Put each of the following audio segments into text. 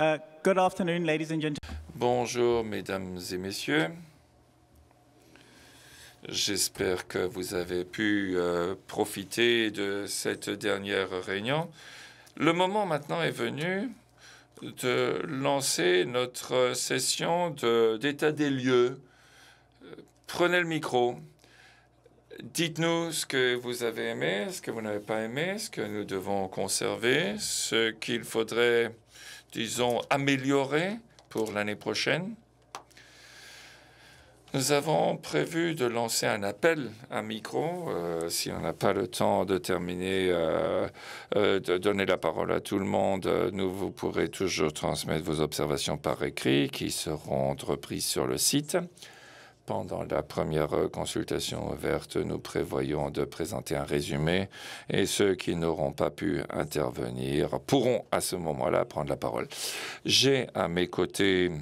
Uh, Bonjour, mesdames et messieurs. J'espère que vous avez pu euh, profiter de cette dernière réunion. Le moment maintenant est venu de lancer notre session d'état des lieux. Prenez le micro. Dites-nous ce que vous avez aimé, ce que vous n'avez pas aimé, ce que nous devons conserver, ce qu'il faudrait disons, améliorée pour l'année prochaine. Nous avons prévu de lancer un appel à micro, euh, si on n'a pas le temps de terminer, euh, euh, de donner la parole à tout le monde. Nous, vous pourrez toujours transmettre vos observations par écrit qui seront reprises sur le site. Pendant la première consultation ouverte, nous prévoyons de présenter un résumé et ceux qui n'auront pas pu intervenir pourront à ce moment-là prendre la parole. J'ai à mes côtés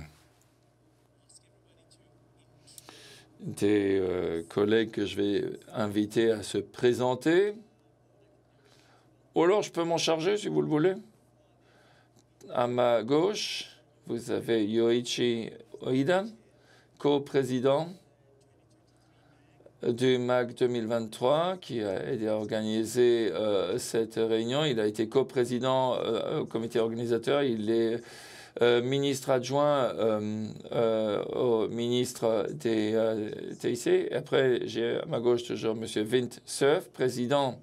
des euh, collègues que je vais inviter à se présenter. Ou alors je peux m'en charger si vous le voulez. À ma gauche, vous avez Yoichi Oida co-président du MAC 2023 qui a aidé à organiser euh, cette réunion. Il a été co-président euh, au comité organisateur. Il est euh, ministre adjoint au ministre des TIC. Après, j'ai à ma gauche toujours M. Vint Cerf, président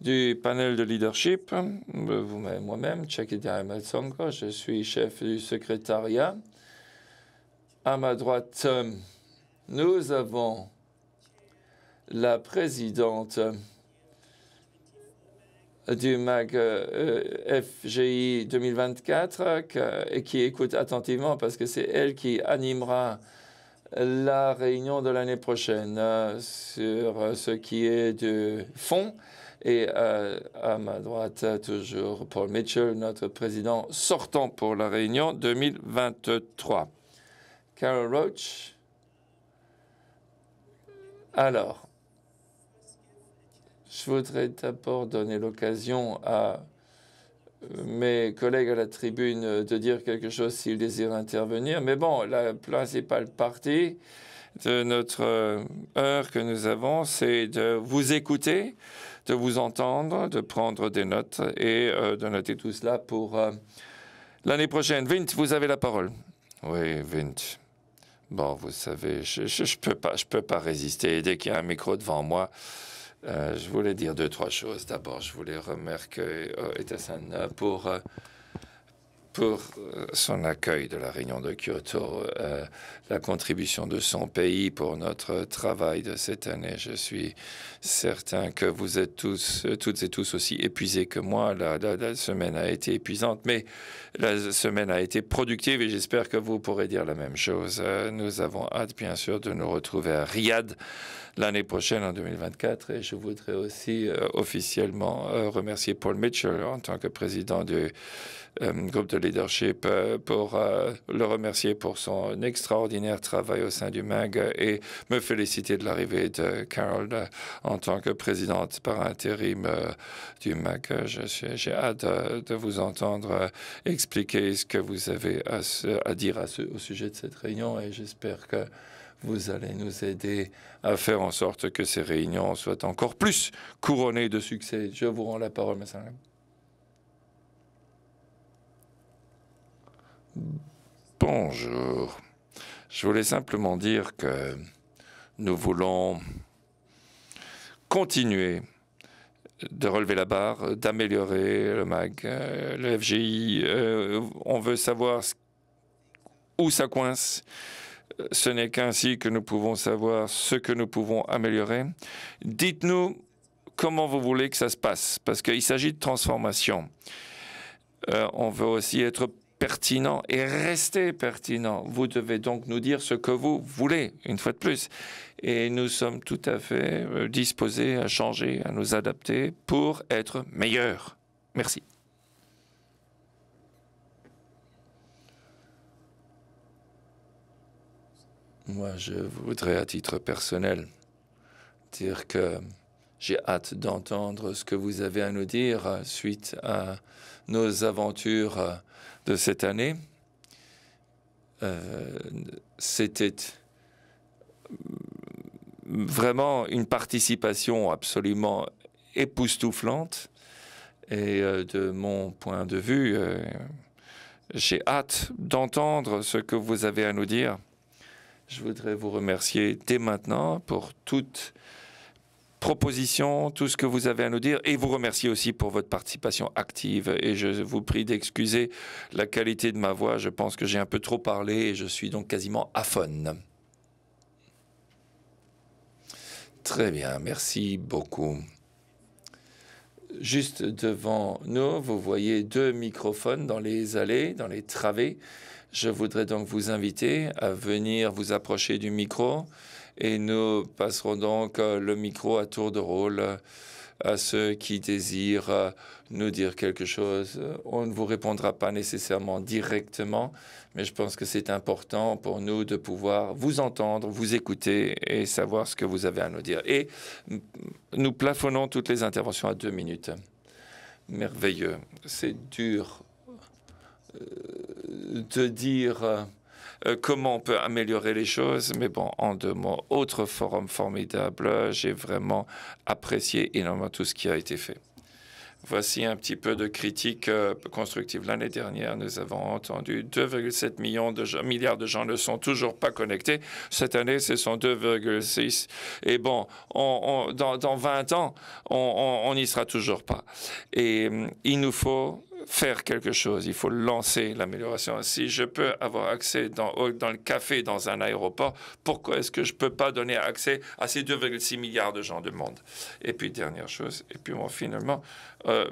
du panel de leadership. Vous-même, moi-même, Tchaki je suis chef du secrétariat à ma droite, euh, nous avons la présidente du MAG FGI 2024 qui écoute attentivement parce que c'est elle qui animera la réunion de l'année prochaine euh, sur ce qui est du fond. Et euh, à ma droite, toujours Paul Mitchell, notre président sortant pour la réunion 2023. Carol Roach. Alors, je voudrais d'abord donner l'occasion à euh, mes collègues à la tribune de dire quelque chose s'ils désirent intervenir. Mais bon, la principale partie de notre euh, heure que nous avons, c'est de vous écouter, de vous entendre, de prendre des notes et euh, de noter tout cela pour l'année prochaine. Vint, vous avez la parole. Oui, Vint. Bon, vous savez, je, je, peux pas, je peux pas résister. Dès qu'il y a un micro devant moi, euh, je voulais dire deux, trois choses. D'abord, je voulais remercier euh, pour euh, pour euh, son accueil de la réunion de Kyoto, euh, la contribution de son pays pour notre travail de cette année. Je suis certain que vous êtes tous, euh, toutes et tous aussi épuisés que moi. La, la semaine a été épuisante, mais la semaine a été productive et j'espère que vous pourrez dire la même chose. Nous avons hâte, bien sûr, de nous retrouver à Riyad l'année prochaine, en 2024. Et je voudrais aussi euh, officiellement euh, remercier Paul Mitchell en tant que président du euh, groupe de leadership pour le remercier pour son extraordinaire travail au sein du MAG e et me féliciter de l'arrivée de Carol en tant que présidente par intérim du MAG. E j'ai hâte de vous entendre expliquer ce que vous avez à, à dire à ce, au sujet de cette réunion et j'espère que vous allez nous aider à faire en sorte que ces réunions soient encore plus couronnées de succès. Je vous rends la parole, M. Bonjour. Je voulais simplement dire que nous voulons continuer de relever la barre, d'améliorer le MAG, euh, le FGI. Euh, on veut savoir où ça coince ce n'est qu'ainsi que nous pouvons savoir ce que nous pouvons améliorer. Dites-nous comment vous voulez que ça se passe, parce qu'il s'agit de transformation. Euh, on veut aussi être pertinent et rester pertinent. Vous devez donc nous dire ce que vous voulez, une fois de plus. Et nous sommes tout à fait euh, disposés à changer, à nous adapter pour être meilleurs. Merci. Moi, je voudrais, à titre personnel, dire que j'ai hâte d'entendre ce que vous avez à nous dire suite à nos aventures de cette année. Euh, c'était vraiment une participation absolument époustouflante. Et euh, de mon point de vue, euh, j'ai hâte d'entendre ce que vous avez à nous dire. Je voudrais vous remercier dès maintenant pour toute proposition, tout ce que vous avez à nous dire et vous remercier aussi pour votre participation active et je vous prie d'excuser la qualité de ma voix, je pense que j'ai un peu trop parlé et je suis donc quasiment aphone. Très bien, merci beaucoup. Juste devant nous, vous voyez deux microphones dans les allées, dans les travées. Je voudrais donc vous inviter à venir vous approcher du micro et nous passerons donc euh, le micro à tour de rôle à ceux qui désirent euh, nous dire quelque chose. On ne vous répondra pas nécessairement directement, mais je pense que c'est important pour nous de pouvoir vous entendre, vous écouter et savoir ce que vous avez à nous dire. Et nous plafonnons toutes les interventions à deux minutes. Merveilleux. C'est dur euh, de dire euh, euh, comment on peut améliorer les choses. Mais bon, en deux mots, autre forum formidable. J'ai vraiment apprécié énormément tout ce qui a été fait. Voici un petit peu de critique euh, constructive. L'année dernière, nous avons entendu 2,7 millions de milliards de gens ne sont toujours pas connectés. Cette année, ce sont 2,6. Et bon, dans, 20 ans, on n'y sera toujours pas. Et hum, il nous faut faire quelque chose, il faut lancer l'amélioration. Si je peux avoir accès dans, le café, dans un aéroport, pourquoi est-ce que je ne peux pas donner accès à ces 2,6 milliards de gens du monde Et puis, dernière chose, et puis finalement, euh,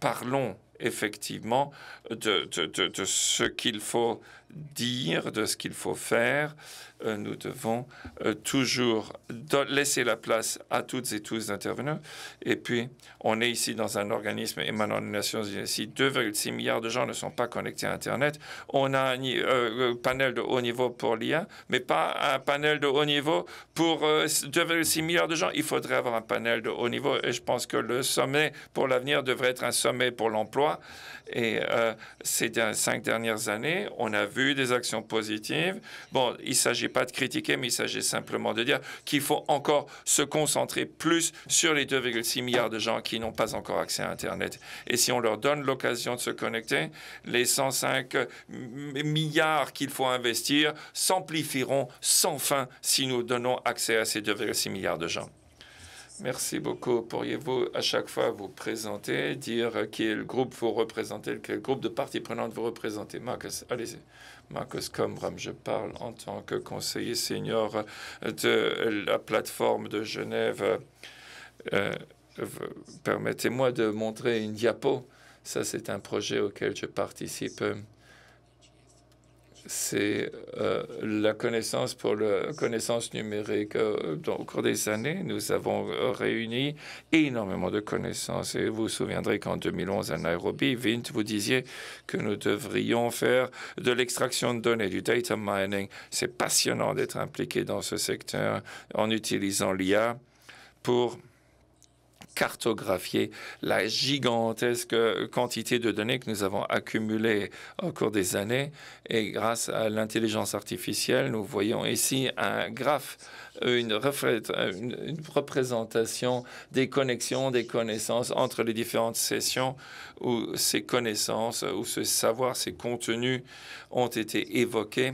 parlons effectivement de ce qu'il faut dire, de ce qu'il faut faire. Euh, nous devons euh, toujours laisser la place à toutes et tous intervenants. Et puis, on est ici dans un organisme émanant des Nations Unies. Si 2,6 milliards de gens ne sont pas connectés à Internet, on a un euh, panel de haut niveau pour l'IA, mais pas un panel de haut niveau pour 2,6 milliards de gens. Il faudrait avoir un panel de haut niveau. Et je pense que le sommet pour l'avenir devrait être un sommet pour l'emploi. Et ces cinq dernières années, on a vu des actions positives. Bon, il s'agit pas de critiquer, mais il s'agit simplement de dire qu'il faut encore se concentrer plus sur les 2,6 milliards de gens qui n'ont pas encore accès à Internet. Et si on leur donne l'occasion de se connecter, les 105 milliards qu'il faut investir s'amplifieront sans fin si nous donnons accès à ces 2,6 milliards de gens. Merci beaucoup. Pourriez-vous à chaque fois vous présenter, dire quel groupe vous représentez, quel groupe de parties prenantes vous représentez Marcus, allez-y. Marcus Combram, je parle en tant que conseiller senior de la plateforme de Genève. Euh, permettez-moi de montrer une diapo. Ça, c'est un projet auquel je participe c'est euh, la connaissance pour la connaissance numérique. Euh, au cours des années, nous avons euh, réuni énormément de connaissances. Et vous vous souviendrez qu'en 2011, à Nairobi, Vint, vous disiez que nous devrions faire de l'extraction de données, du data mining. C'est passionnant d'être impliqué dans ce secteur en utilisant l'IA pour cartographier la gigantesque quantité de données que nous avons accumulées au cours des années. Et grâce à l'intelligence artificielle, nous voyons ici un graphe, une, représentation des connexions, des connaissances entre les différentes sessions où ces connaissances, où ce savoir, ces contenus ont été évoqués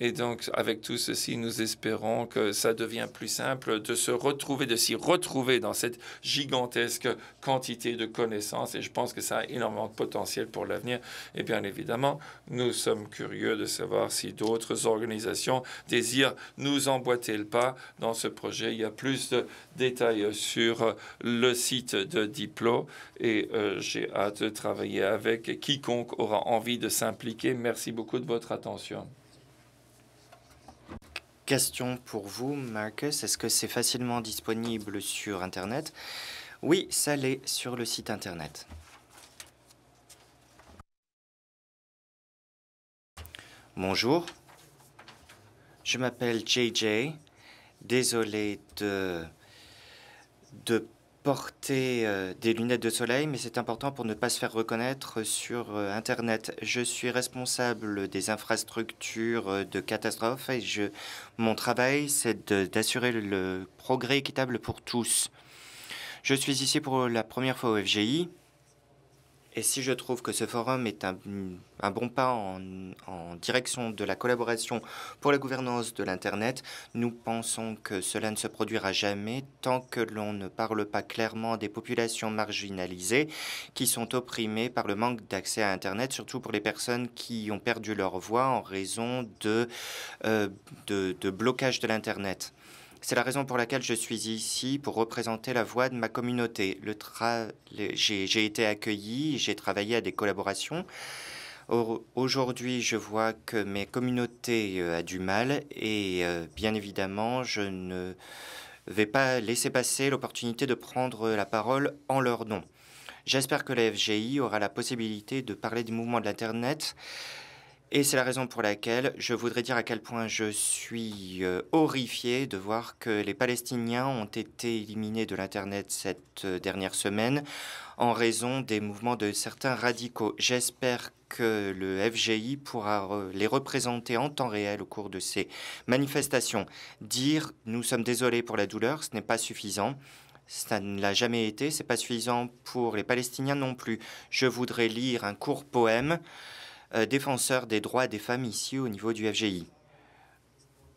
et donc, avec tout ceci, nous espérons que ça devient plus simple de se retrouver, de s'y retrouver dans cette gigantesque quantité de connaissances. Et je pense que ça a énormément de potentiel pour l'avenir. Et bien évidemment, nous sommes curieux de savoir si d'autres organisations désirent nous emboîter le pas dans ce projet. Il y a plus de détails sur le site de Diplo. Et euh, j'ai hâte de travailler avec quiconque aura envie de s'impliquer. Merci beaucoup de votre attention question pour vous, Marcus. Est-ce que c'est facilement disponible sur Internet Oui, ça l'est sur le site Internet. Bonjour, je m'appelle JJ. Désolé de, de porter euh, des lunettes de soleil, mais c'est important pour ne pas se faire reconnaître sur euh, Internet. Je suis responsable des infrastructures euh, de catastrophes et je, mon travail, c'est d'assurer le progrès équitable pour tous. Je suis ici pour la première fois au FGI et si je trouve que ce forum est un, bon pas en, direction de la collaboration pour la gouvernance de l'Internet, nous pensons que cela ne se produira jamais tant que l'on ne parle pas clairement des populations marginalisées qui sont opprimées par le manque d'accès à Internet, surtout pour les personnes qui ont perdu leur voix en raison de, euh, de blocage de l'Internet. C'est la raison pour laquelle je suis ici, pour représenter la voix de ma communauté. J'ai été accueilli, j'ai travaillé à des collaborations. Aujourd'hui, je vois que mes communautés ont euh, a du mal et euh, bien évidemment, je ne vais pas laisser passer l'opportunité de prendre la parole en leur nom. J'espère que la FGI aura la possibilité de parler du mouvement de l'Internet et c'est la raison pour laquelle je voudrais dire à quel point je suis euh, horrifié de voir que les Palestiniens ont été éliminés de l'Internet cette euh, dernière semaine en raison des mouvements de certains radicaux. J'espère que le FGI pourra euh, les représenter en temps réel au cours de ces manifestations. Dire nous sommes désolés pour la douleur, ce n'est pas suffisant. Ça ne l'a jamais été, c'est pas suffisant pour les Palestiniens non plus. Je voudrais lire un court poème euh, défenseur des droits des femmes ici au niveau du FGI.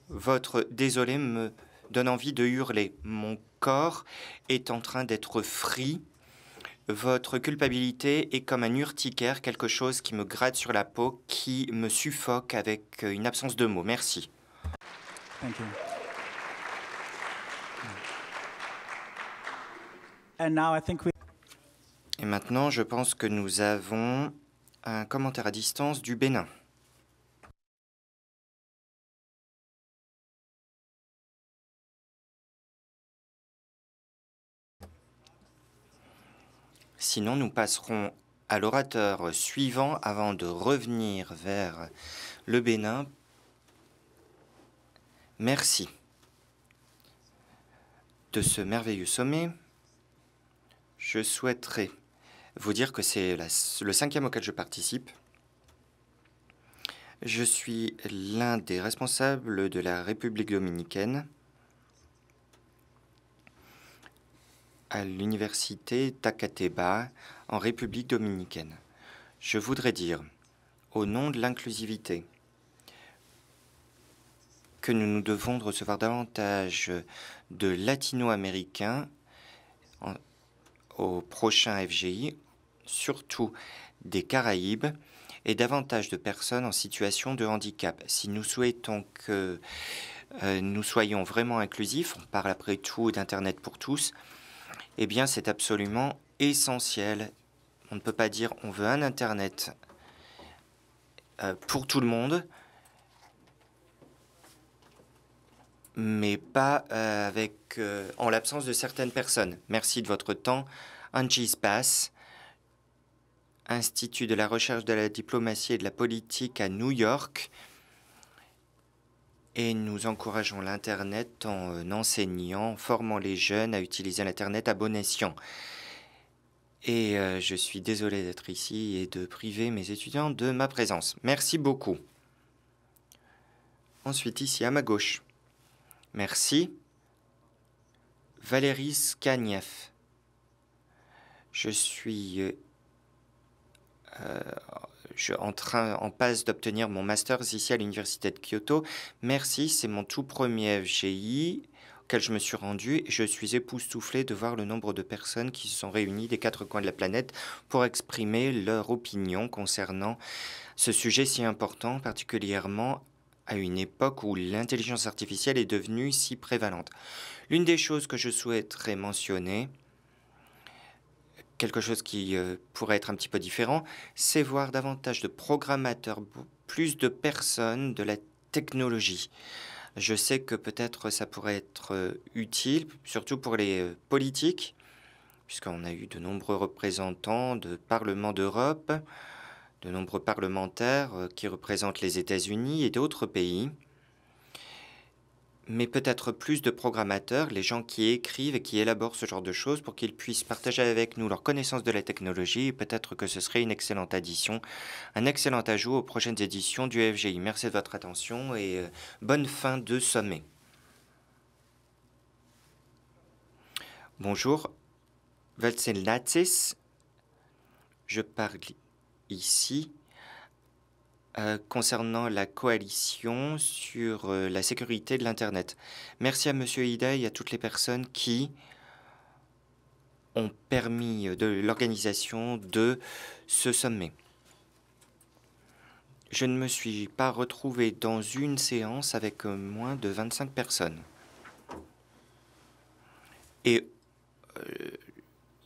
Votre désolé me donne envie de hurler. Mon corps est en train d'être frit. Votre culpabilité est comme un urticaire, quelque chose qui me gratte sur la peau, qui me suffoque avec euh, une absence de mots. Merci. Et maintenant, je pense que nous avons un commentaire à distance du Bénin. Sinon, nous passerons à l'orateur suivant avant de revenir vers le Bénin. Merci de ce merveilleux sommet. Je souhaiterais vous dire que c'est le cinquième auquel je participe. Je suis l'un des responsables de la République dominicaine à l'université Takateba en République dominicaine. Je voudrais dire, au nom de l'inclusivité, que nous nous devons de recevoir davantage de latino-américains au prochain FGI, surtout des Caraïbes, et davantage de personnes en situation de handicap. Si nous souhaitons que euh, nous soyons vraiment inclusifs, on parle après tout d'Internet pour tous, eh bien c'est absolument essentiel. On ne peut pas dire on veut un Internet euh, pour tout le monde, mais pas euh, avec, euh, en l'absence de certaines personnes. Merci de votre temps. Angie Spass, Institut de la recherche de la diplomatie et de la politique à New York. Et nous encourageons l'Internet en euh, enseignant, en formant les jeunes à utiliser l'Internet à bon escient. Et je suis désolé d'être ici et de priver mes étudiants de ma présence. Merci beaucoup. Ensuite, ici à ma gauche. Merci. Valérie Skaniev. Je suis euh, euh, je, en, train, en passe d'obtenir mon master ici à l'université de Kyoto. Merci, c'est mon tout premier FGI auquel je me suis rendu et je suis époustouflé de voir le nombre de personnes qui se sont réunies des quatre coins de la planète pour exprimer leur opinion concernant ce sujet si important, particulièrement à une époque où l'intelligence artificielle est devenue si prévalente. L'une des choses que je souhaiterais mentionner, quelque chose qui euh, pourrait être un petit peu différent, c'est voir davantage de programmateurs, plus de personnes de la technologie. Je sais que peut-être ça pourrait être euh, utile, surtout pour les euh, politiques, puisqu'on a eu de nombreux représentants de parlements d'Europe, de nombreux parlementaires euh, qui représentent les États-Unis et d'autres pays, mais peut-être plus de programmateurs, les gens qui écrivent et qui élaborent ce genre de choses pour qu'ils puissent partager avec nous leur connaissance de la technologie peut-être que ce serait une excellente addition, un excellent ajout aux prochaines éditions du FGI. Merci de votre attention et euh, bonne fin de sommet. Bonjour, Valsen Nazis. je parle ici euh, concernant la coalition sur euh, la sécurité de l'Internet. Merci à Monsieur Ida et à toutes les personnes qui ont permis euh, de l'organisation de ce sommet. Je ne me suis pas retrouvé dans une séance avec moins de 25 personnes. Et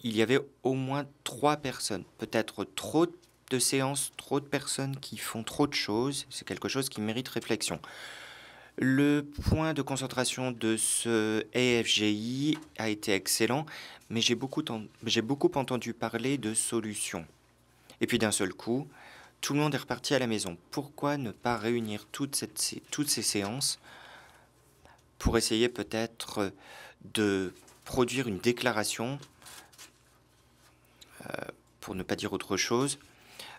il y avait au moins trois personnes, peut-être trop de séances, trop de personnes qui font trop de choses, c'est quelque chose qui mérite réflexion. Le point de concentration de ce AFGI a été excellent, mais j'ai beaucoup, beaucoup, entendu parler de solutions. Et puis d'un seul coup, tout le monde est reparti à la maison. Pourquoi ne pas réunir toutes ces séances pour essayer peut-être de produire une déclaration, euh, pour ne pas dire autre chose,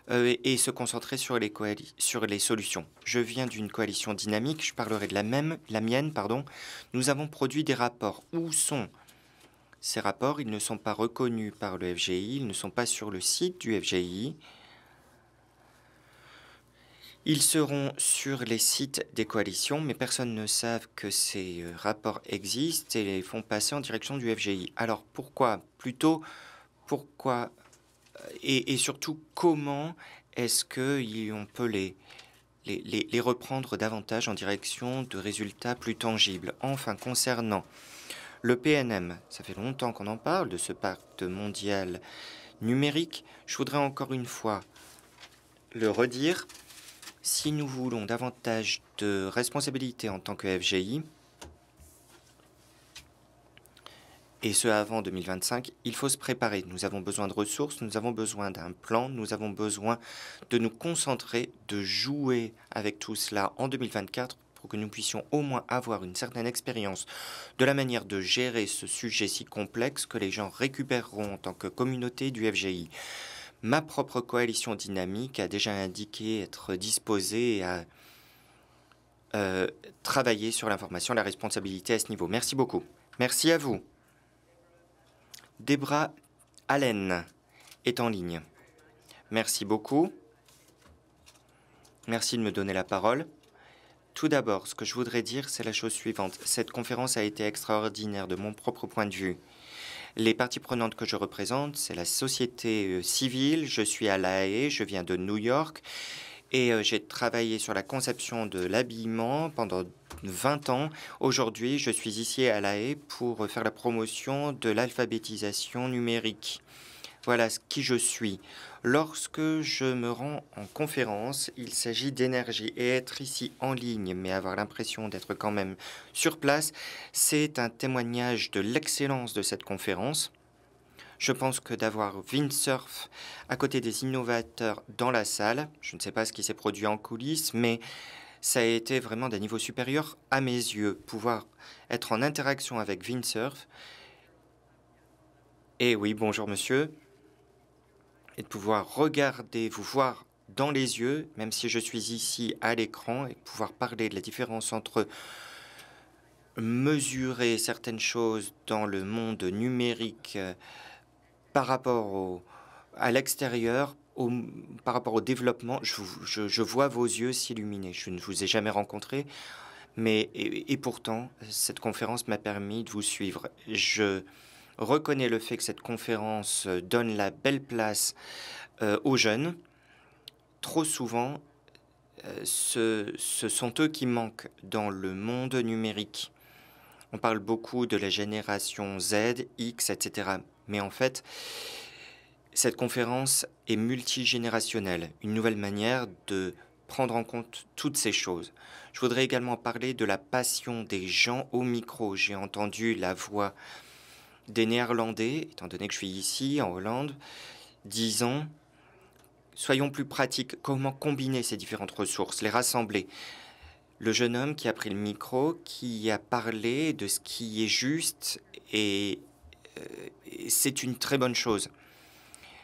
euh, et, se concentrer sur les, sur les solutions. Je viens d'une coalition dynamique, je parlerai de la même, la mienne, pardon. Nous avons produit des rapports. Où sont ces rapports Ils ne sont pas reconnus par le FGI, ils ne sont pas sur le site du FGI. Ils seront sur les sites des coalitions, mais personne ne sait que ces euh, rapports existent et les font passer en direction du FGI. Alors pourquoi Plutôt, pourquoi et, surtout, comment est-ce qu'on peut les, reprendre davantage en direction de résultats plus tangibles Enfin, concernant le PNM, ça fait longtemps qu'on en parle, de ce pacte mondial numérique. Je voudrais encore une fois le redire. Si nous voulons davantage de responsabilités en tant que FGI, et ce avant 2025, il faut se préparer. Nous avons besoin de ressources, nous avons besoin d'un plan, nous avons besoin de nous concentrer, de jouer avec tout cela en 2024 pour que nous puissions au moins avoir une certaine expérience de la manière de gérer ce sujet si complexe que les gens récupéreront en tant que communauté du FGI. Ma propre coalition dynamique a déjà indiqué être disposée à euh, travailler sur l'information la responsabilité à ce niveau. Merci beaucoup. Merci à vous. Debra Allen est en ligne. Merci beaucoup. Merci de me donner la parole. Tout d'abord, ce que je voudrais dire, c'est la chose suivante. Cette conférence a été extraordinaire de mon propre point de vue. Les parties prenantes que je représente, c'est la société euh, civile. Je suis à La e, je viens de New York et euh, j'ai travaillé sur la conception de l'habillement pendant 20 ans. Aujourd'hui, je suis ici à La Haye pour faire la promotion de l'alphabétisation numérique. Voilà qui je suis. Lorsque je me rends en conférence, il s'agit d'énergie et être ici en ligne, mais avoir l'impression d'être quand même sur place, c'est un témoignage de l'excellence de cette conférence. Je pense que d'avoir Vinsurf à côté des innovateurs dans la salle, je ne sais pas ce qui s'est produit en coulisses, mais ça a été vraiment d'un niveau supérieur à mes yeux. Pouvoir être en interaction avec Vinsurf, Et eh oui, bonjour monsieur. Et de pouvoir regarder, vous voir dans les yeux, même si je suis ici à l'écran, et pouvoir parler de la différence entre mesurer certaines choses dans le monde numérique euh, par rapport au, à l'extérieur, au, par rapport au développement, je, vois vos yeux s'illuminer. Je ne vous ai jamais rencontré, mais et, pourtant, cette conférence m'a permis de vous suivre. Je reconnais le fait que cette conférence donne la belle place euh, aux jeunes. Trop souvent, euh, ce, sont eux qui manquent dans le monde numérique. On parle beaucoup de la génération Z, X, etc. Mais en fait, cette conférence est multigénérationnelle, une nouvelle manière de prendre en compte toutes ces choses. Je voudrais également parler de la passion des gens au micro. J'ai entendu la voix des Néerlandais, étant donné que je suis ici, en Hollande, disant Soyons plus pratiques, comment combiner ces différentes ressources, les rassembler Le jeune homme qui a pris le micro, qui a parlé de ce qui est juste et euh, c'est une très bonne chose.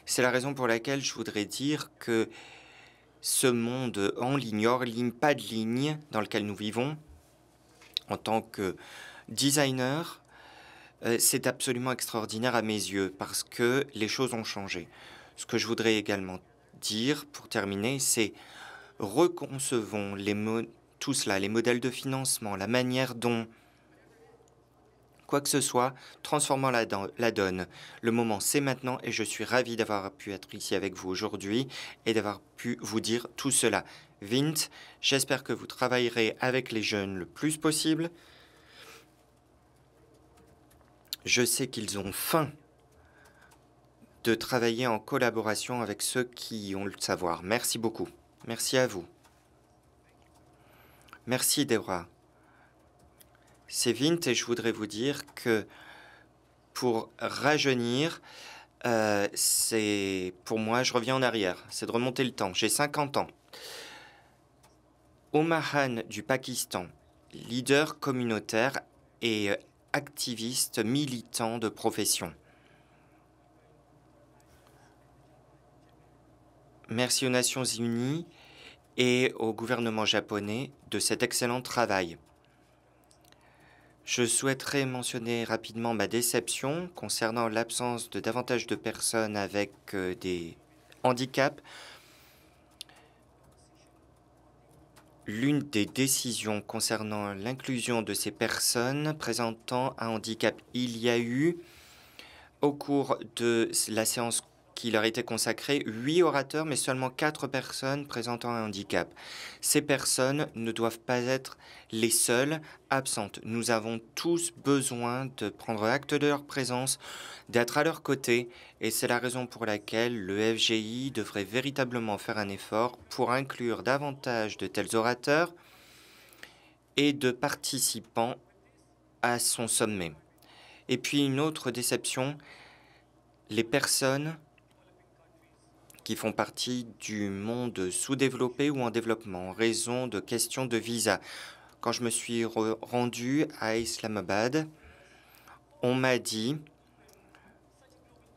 C'est la raison pour laquelle je voudrais dire que ce monde en ligne, hors ligne, pas de ligne, dans lequel nous vivons, en tant que designer, euh, c'est absolument extraordinaire à mes yeux parce que les choses ont changé. Ce que je voudrais également dire pour terminer, c'est reconcevons les tout cela, les modèles de financement, la manière dont quoi que ce soit, transformant la, la donne. Le moment, c'est maintenant et je suis ravi d'avoir pu être ici avec vous aujourd'hui et d'avoir pu vous dire tout cela. Vint, j'espère que vous travaillerez avec les jeunes le plus possible. Je sais qu'ils ont faim de travailler en collaboration avec ceux qui ont le savoir. Merci beaucoup. Merci à vous. Merci Deborah. C'est Vint et je voudrais vous dire que pour rajeunir, euh, c'est pour moi, je reviens en arrière, c'est de remonter le temps. J'ai 50 ans. Omahan du Pakistan, leader communautaire et euh, activiste militant de profession. Merci aux Nations Unies et au gouvernement japonais de cet excellent travail. Je souhaiterais mentionner rapidement ma déception concernant l'absence de davantage de personnes avec euh, des handicaps. L'une des décisions concernant l'inclusion de ces personnes présentant un handicap, il y a eu au cours de la séance qui leur étaient consacré, huit orateurs, mais seulement quatre personnes présentant un handicap. Ces personnes ne doivent pas être les seules absentes. Nous avons tous besoin de prendre acte de leur présence, d'être à leur côté, et c'est la raison pour laquelle le FGI devrait véritablement faire un effort pour inclure davantage de tels orateurs et de participants à son sommet. Et puis une autre déception, les personnes qui font partie du monde sous-développé ou en développement en raison de questions de visa. Quand je me suis rendu à Islamabad, on m'a dit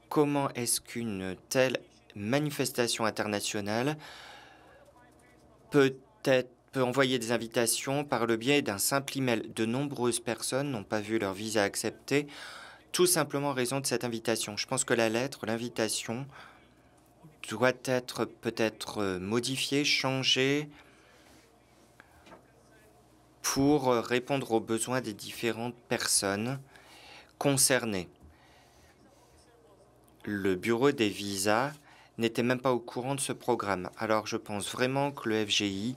comment est-ce qu'une telle manifestation internationale peut, envoyer des invitations par le biais d'un simple email. De nombreuses personnes n'ont pas vu leur visa accepté tout simplement en raison de cette invitation. Je pense que la lettre, l'invitation, doit être peut-être euh, modifié, changé pour euh, répondre aux besoins des différentes personnes concernées. Le bureau des visas n'était même pas au courant de ce programme. Alors je pense vraiment que le FGI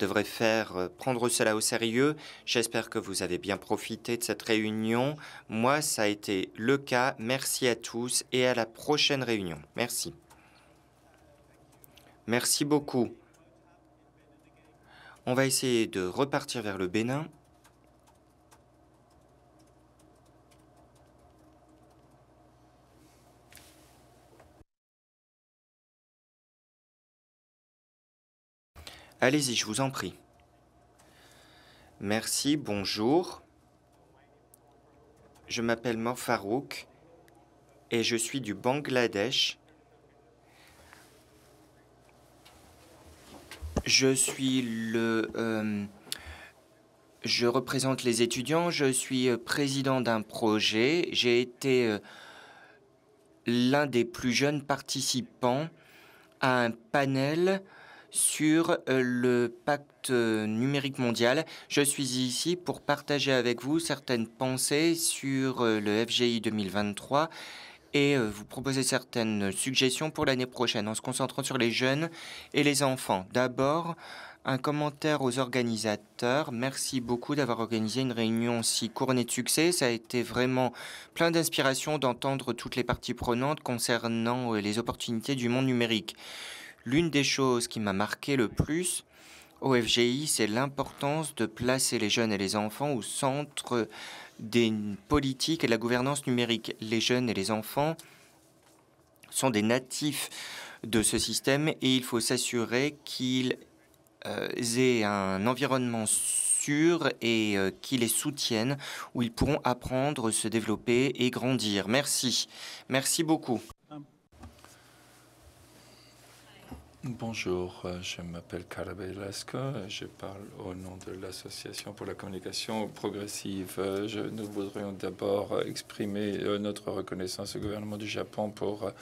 devrait faire euh, prendre cela au sérieux. J'espère que vous avez bien profité de cette réunion. Moi, ça a été le cas. Merci à tous et à la prochaine réunion. Merci. Merci beaucoup. On va essayer de repartir vers le Bénin. Allez-y, je vous en prie. Merci, bonjour. Je m'appelle Morfarouk et je suis du Bangladesh. Je suis le... Euh, je représente les étudiants, je suis euh, président d'un projet. J'ai été euh, l'un des plus jeunes participants à un panel sur le pacte numérique mondial. Je suis ici pour partager avec vous certaines pensées sur le FGI 2023 et euh, vous proposer certaines suggestions pour l'année prochaine en se concentrant sur les jeunes et les enfants. D'abord, un commentaire aux organisateurs. Merci beaucoup d'avoir organisé une réunion si couronnée de succès. Ça a été vraiment plein d'inspiration d'entendre toutes les parties prenantes concernant euh, les opportunités du monde numérique. L'une des choses qui m'a marqué le plus au FGI, c'est l'importance de placer les jeunes et les enfants au centre des politiques et de la gouvernance numérique. Les jeunes et les enfants sont des natifs de ce système et il faut s'assurer qu'ils euh, aient un environnement sûr et euh, qu'ils les soutiennent, où ils pourront apprendre, se développer et grandir. Merci. Merci beaucoup. Bonjour, euh, je m'appelle Carla Velasco, je parle au nom de l'Association pour la communication progressive. Euh, je, nous voudrions d'abord exprimer euh, notre reconnaissance au gouvernement du Japon pour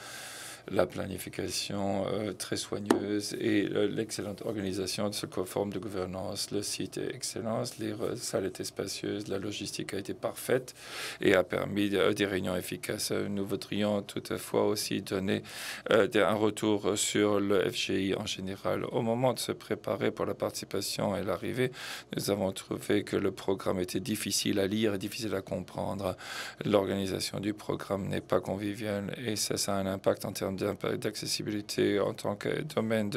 la planification euh, très soigneuse et euh, l'excellente organisation de ce forme de gouvernance. Le site est excellent, les salles étaient spacieuses, la logistique a été parfaite et a permis euh, des réunions efficaces. Nous voudrions toutefois aussi donner un retour sur le FGI en général. Au moment de se préparer pour la participation et l'arrivée, nous avons trouvé que le programme était difficile à lire et difficile à comprendre. L'organisation du programme n'est pas conviviale et ça, ça a un impact en termes d'accessibilité en tant que domaine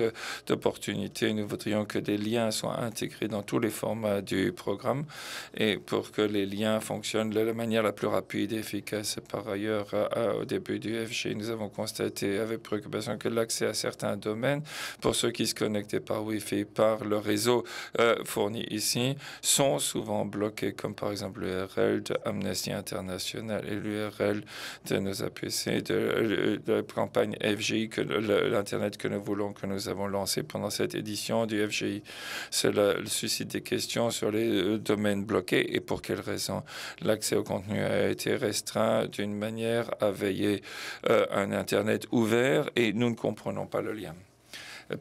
d'opportunité. Nous voudrions que des liens soient intégrés dans tous les formats du programme et pour que les liens fonctionnent de la manière la plus rapide et efficace. Par ailleurs, euh, euh, au début du FG, nous avons constaté avec préoccupation que l'accès à certains domaines, pour ceux qui se connectaient par Wi-Fi, par le réseau euh, fourni ici, sont souvent bloqués, comme par exemple l'URL d'Amnesty International et l'URL de nos APC, de, de la campagne que l'Internet que nous voulons, que nous avons lancé pendant cette édition du FGI. Cela suscite des questions sur les euh, domaines bloqués et pour quelles raisons. L'accès au contenu a été restreint d'une manière à veiller euh, à un Internet ouvert et nous ne comprenons pas le lien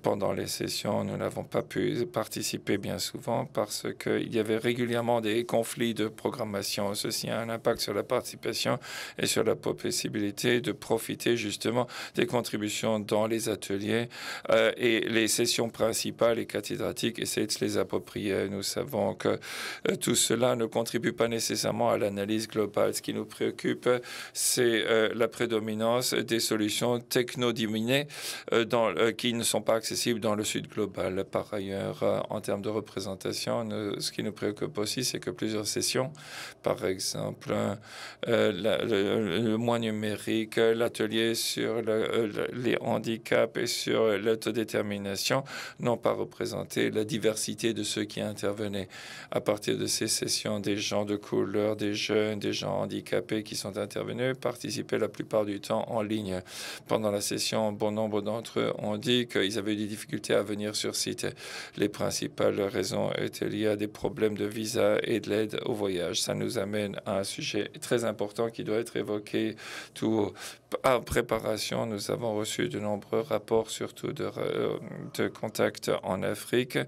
pendant les sessions, nous n'avons pas pu participer bien souvent parce qu'il y avait régulièrement des conflits de programmation. Ceci a un impact sur la participation et sur la possibilité de profiter justement des contributions dans les ateliers euh, et les sessions principales et cathédratiques et de se les approprier. Nous savons que euh, tout cela ne contribue pas nécessairement à l'analyse globale. Ce qui nous préoccupe, c'est euh, la prédominance des solutions technodiminées dans, qui ne sont pas accessible dans le sud global. Par ailleurs, euh, en termes de représentation, ce qui nous préoccupe aussi, c'est que plusieurs sessions, par exemple euh, le, mois numérique, l'atelier sur euh, les handicaps et sur l'autodétermination, n'ont pas représenté la diversité de ceux qui intervenaient. À partir de ces sessions, des gens de couleur, des jeunes, des gens handicapés qui sont intervenus participaient la plupart du temps en ligne. Pendant la session, bon nombre d'entre eux ont dit qu'ils avaient eu des difficultés à venir sur site. Les principales raisons étaient liées à des problèmes de visa et de l'aide au voyage. Ça nous amène à un sujet très important qui doit être évoqué tout haut, en préparation, nous avons reçu de nombreux rapports, surtout de, euh, de contacts en Afrique,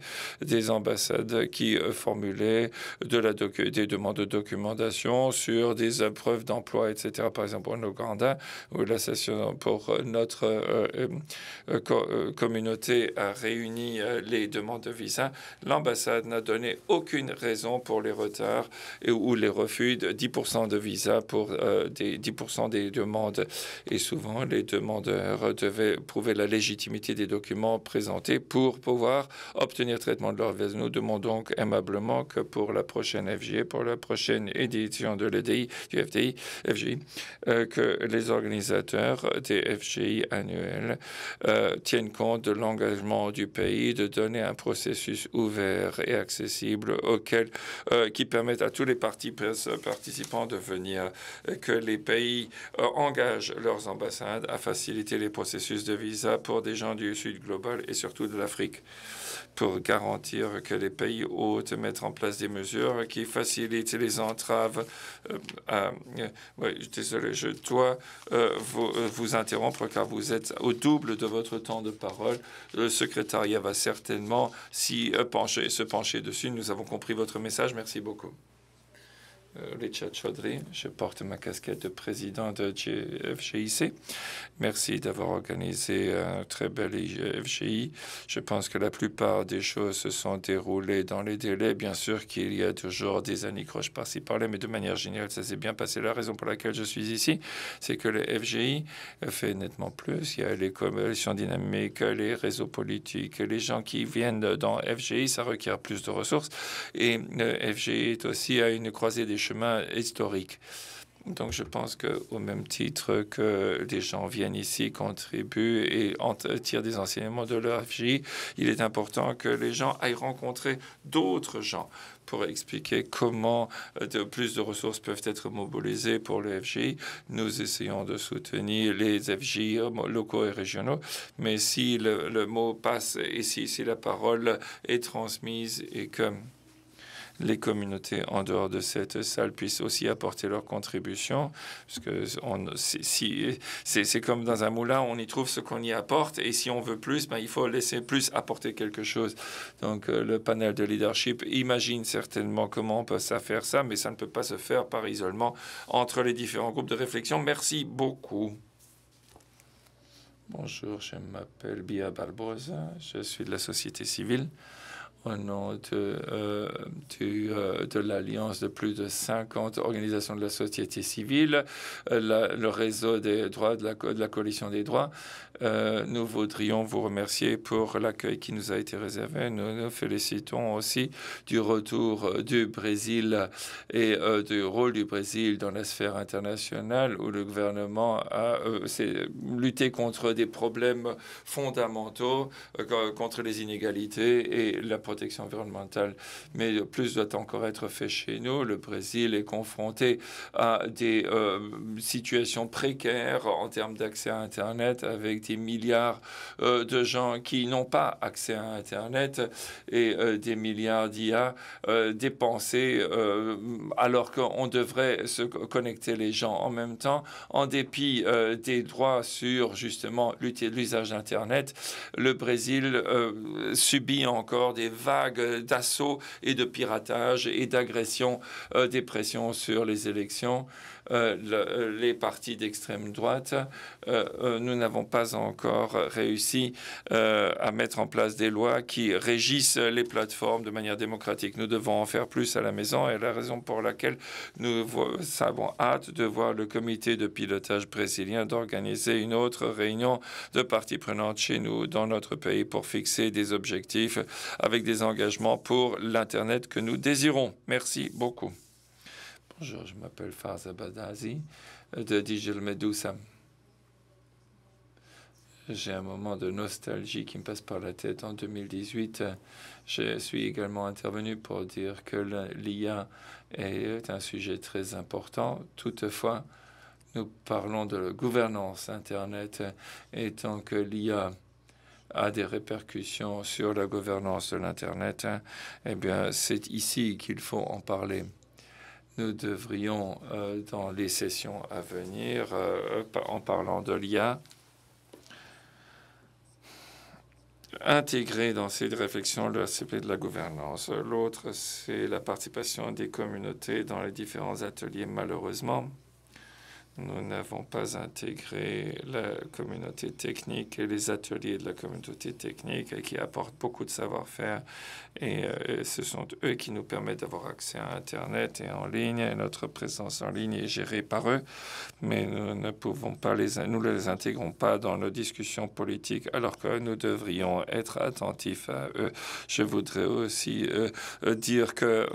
des ambassades qui formulaient de la des demandes de documentation sur des preuves d'emploi, etc. Par exemple, en Ouganda, où la session pour notre euh, euh, communauté a réuni les demandes de visa, l'ambassade n'a donné aucune raison pour les retards et, ou les refus de 10% de visa pour des 10% des demandes. Et souvent, les demandeurs devaient prouver la légitimité des documents présentés pour pouvoir obtenir traitement de leur vœux. Nous demandons donc aimablement que pour la prochaine FGI, pour la prochaine édition de l'EDI, du FDI, FGI, euh, que les organisateurs des FGI annuels euh, tiennent compte de l'engagement du pays de donner un processus ouvert et accessible auquel, euh, qui permette à tous les parties participants de venir, que les pays engagent leurs ambassades à faciliter les processus de visa pour des gens du Sud global et surtout de l'Afrique, pour garantir que les pays hôtes mettent en place des mesures qui facilitent les entraves. Euh, euh, désolé, je dois euh, vous, vous, interrompre car vous êtes au double de votre temps de parole. Le secrétariat va certainement s'y pencher, se pencher dessus. Nous avons compris votre message. Merci beaucoup. Euh, Richard Chaudry. Je porte ma casquette de président de FGIC. Merci d'avoir organisé un très bel FGI. Je pense que la plupart des choses se sont déroulées dans les délais. Bien sûr qu'il y a toujours des années croches par-ci par-là, mais de manière générale, ça s'est bien passé. La raison pour laquelle je suis ici, c'est que le FGI fait nettement plus. Il y a les coalitions dynamiques, les réseaux politiques, les gens qui viennent dans FGI, ça requiert plus de ressources. Et euh, FGI est aussi à une croisée des chemin historique. Donc je pense qu'au même titre que les gens viennent ici, contribuent et tirent des enseignements de leur il est important que les gens aillent rencontrer d'autres gens pour expliquer comment de plus de ressources peuvent être mobilisées pour le FJ. Nous essayons de soutenir les FJ euh, locaux et régionaux, mais si le, mot passe ici, si, si la parole est transmise et que les communautés en dehors de cette salle puissent aussi apporter leur contribution. Parce que si, c'est comme dans un moulin, on y trouve ce qu'on y apporte. Et si on veut plus, ben, il faut laisser plus apporter quelque chose. Donc euh, le panel de leadership imagine certainement comment on peut faire ça, mais ça ne peut pas se faire par isolement entre les différents groupes de réflexion. Merci beaucoup. Bonjour, je m'appelle Bia Barbosa, je suis de la société civile au oh nom de, euh, euh, de l'alliance de plus de 50 organisations de la société civile, euh, le réseau des droits de la, de la coalition des droits. Euh, nous voudrions vous remercier pour l'accueil qui nous a été réservé. Nous nous félicitons aussi du retour du Brésil et du rôle du Brésil dans la sphère internationale où le gouvernement a lutté contre des problèmes fondamentaux, contre les inégalités et la protection environnementale, mais plus doit encore être fait chez nous. Le Brésil est confronté à des euh, situations précaires en termes d'accès à Internet, avec des milliards euh, de gens qui n'ont pas accès à Internet et euh, des milliards d'IA dépensés alors qu'on devrait se connecter les gens en même temps, en dépit des droits sur justement l'usage d'Internet. Le Brésil subit encore des vague d'assaut et de piratage et d'agression, euh, des pressions sur les élections. Euh, euh, les partis d'extrême droite, euh, nous n'avons pas encore réussi à mettre en place des lois qui régissent les plateformes de manière démocratique. Nous devons en faire plus à la maison et la raison pour laquelle nous avons hâte de voir le comité de pilotage brésilien d'organiser une autre réunion de parties prenantes chez nous, dans notre pays, pour fixer des objectifs avec des engagements pour l'Internet que nous désirons. Merci beaucoup je m'appelle Faza Badazi euh, de Dijil Medusa. J'ai un moment de nostalgie qui me passe par la tête. En 2018, euh, je suis également intervenu pour dire que l'IA est un sujet très important. Toutefois, nous parlons de la gouvernance Internet euh, et tant que l'IA a des répercussions sur la gouvernance de l'Internet, eh bien, c'est ici qu'il faut en parler nous devrions, euh, dans les sessions à venir, euh, euh, en parlant de l'IA, intégrer dans ces réflexions le aspect de la gouvernance. L'autre, c'est la participation des communautés dans les différents ateliers. Malheureusement, nous n'avons pas intégré la communauté technique et les ateliers de la communauté technique qui apportent beaucoup de savoir-faire. Et, euh, ce sont eux qui nous permettent d'avoir accès à Internet et en ligne. notre présence en ligne est gérée par eux. Mais nous ne pouvons pas les, nous les intégrons pas dans nos discussions politiques alors que nous devrions être attentifs à eux. Je voudrais aussi euh, euh, dire que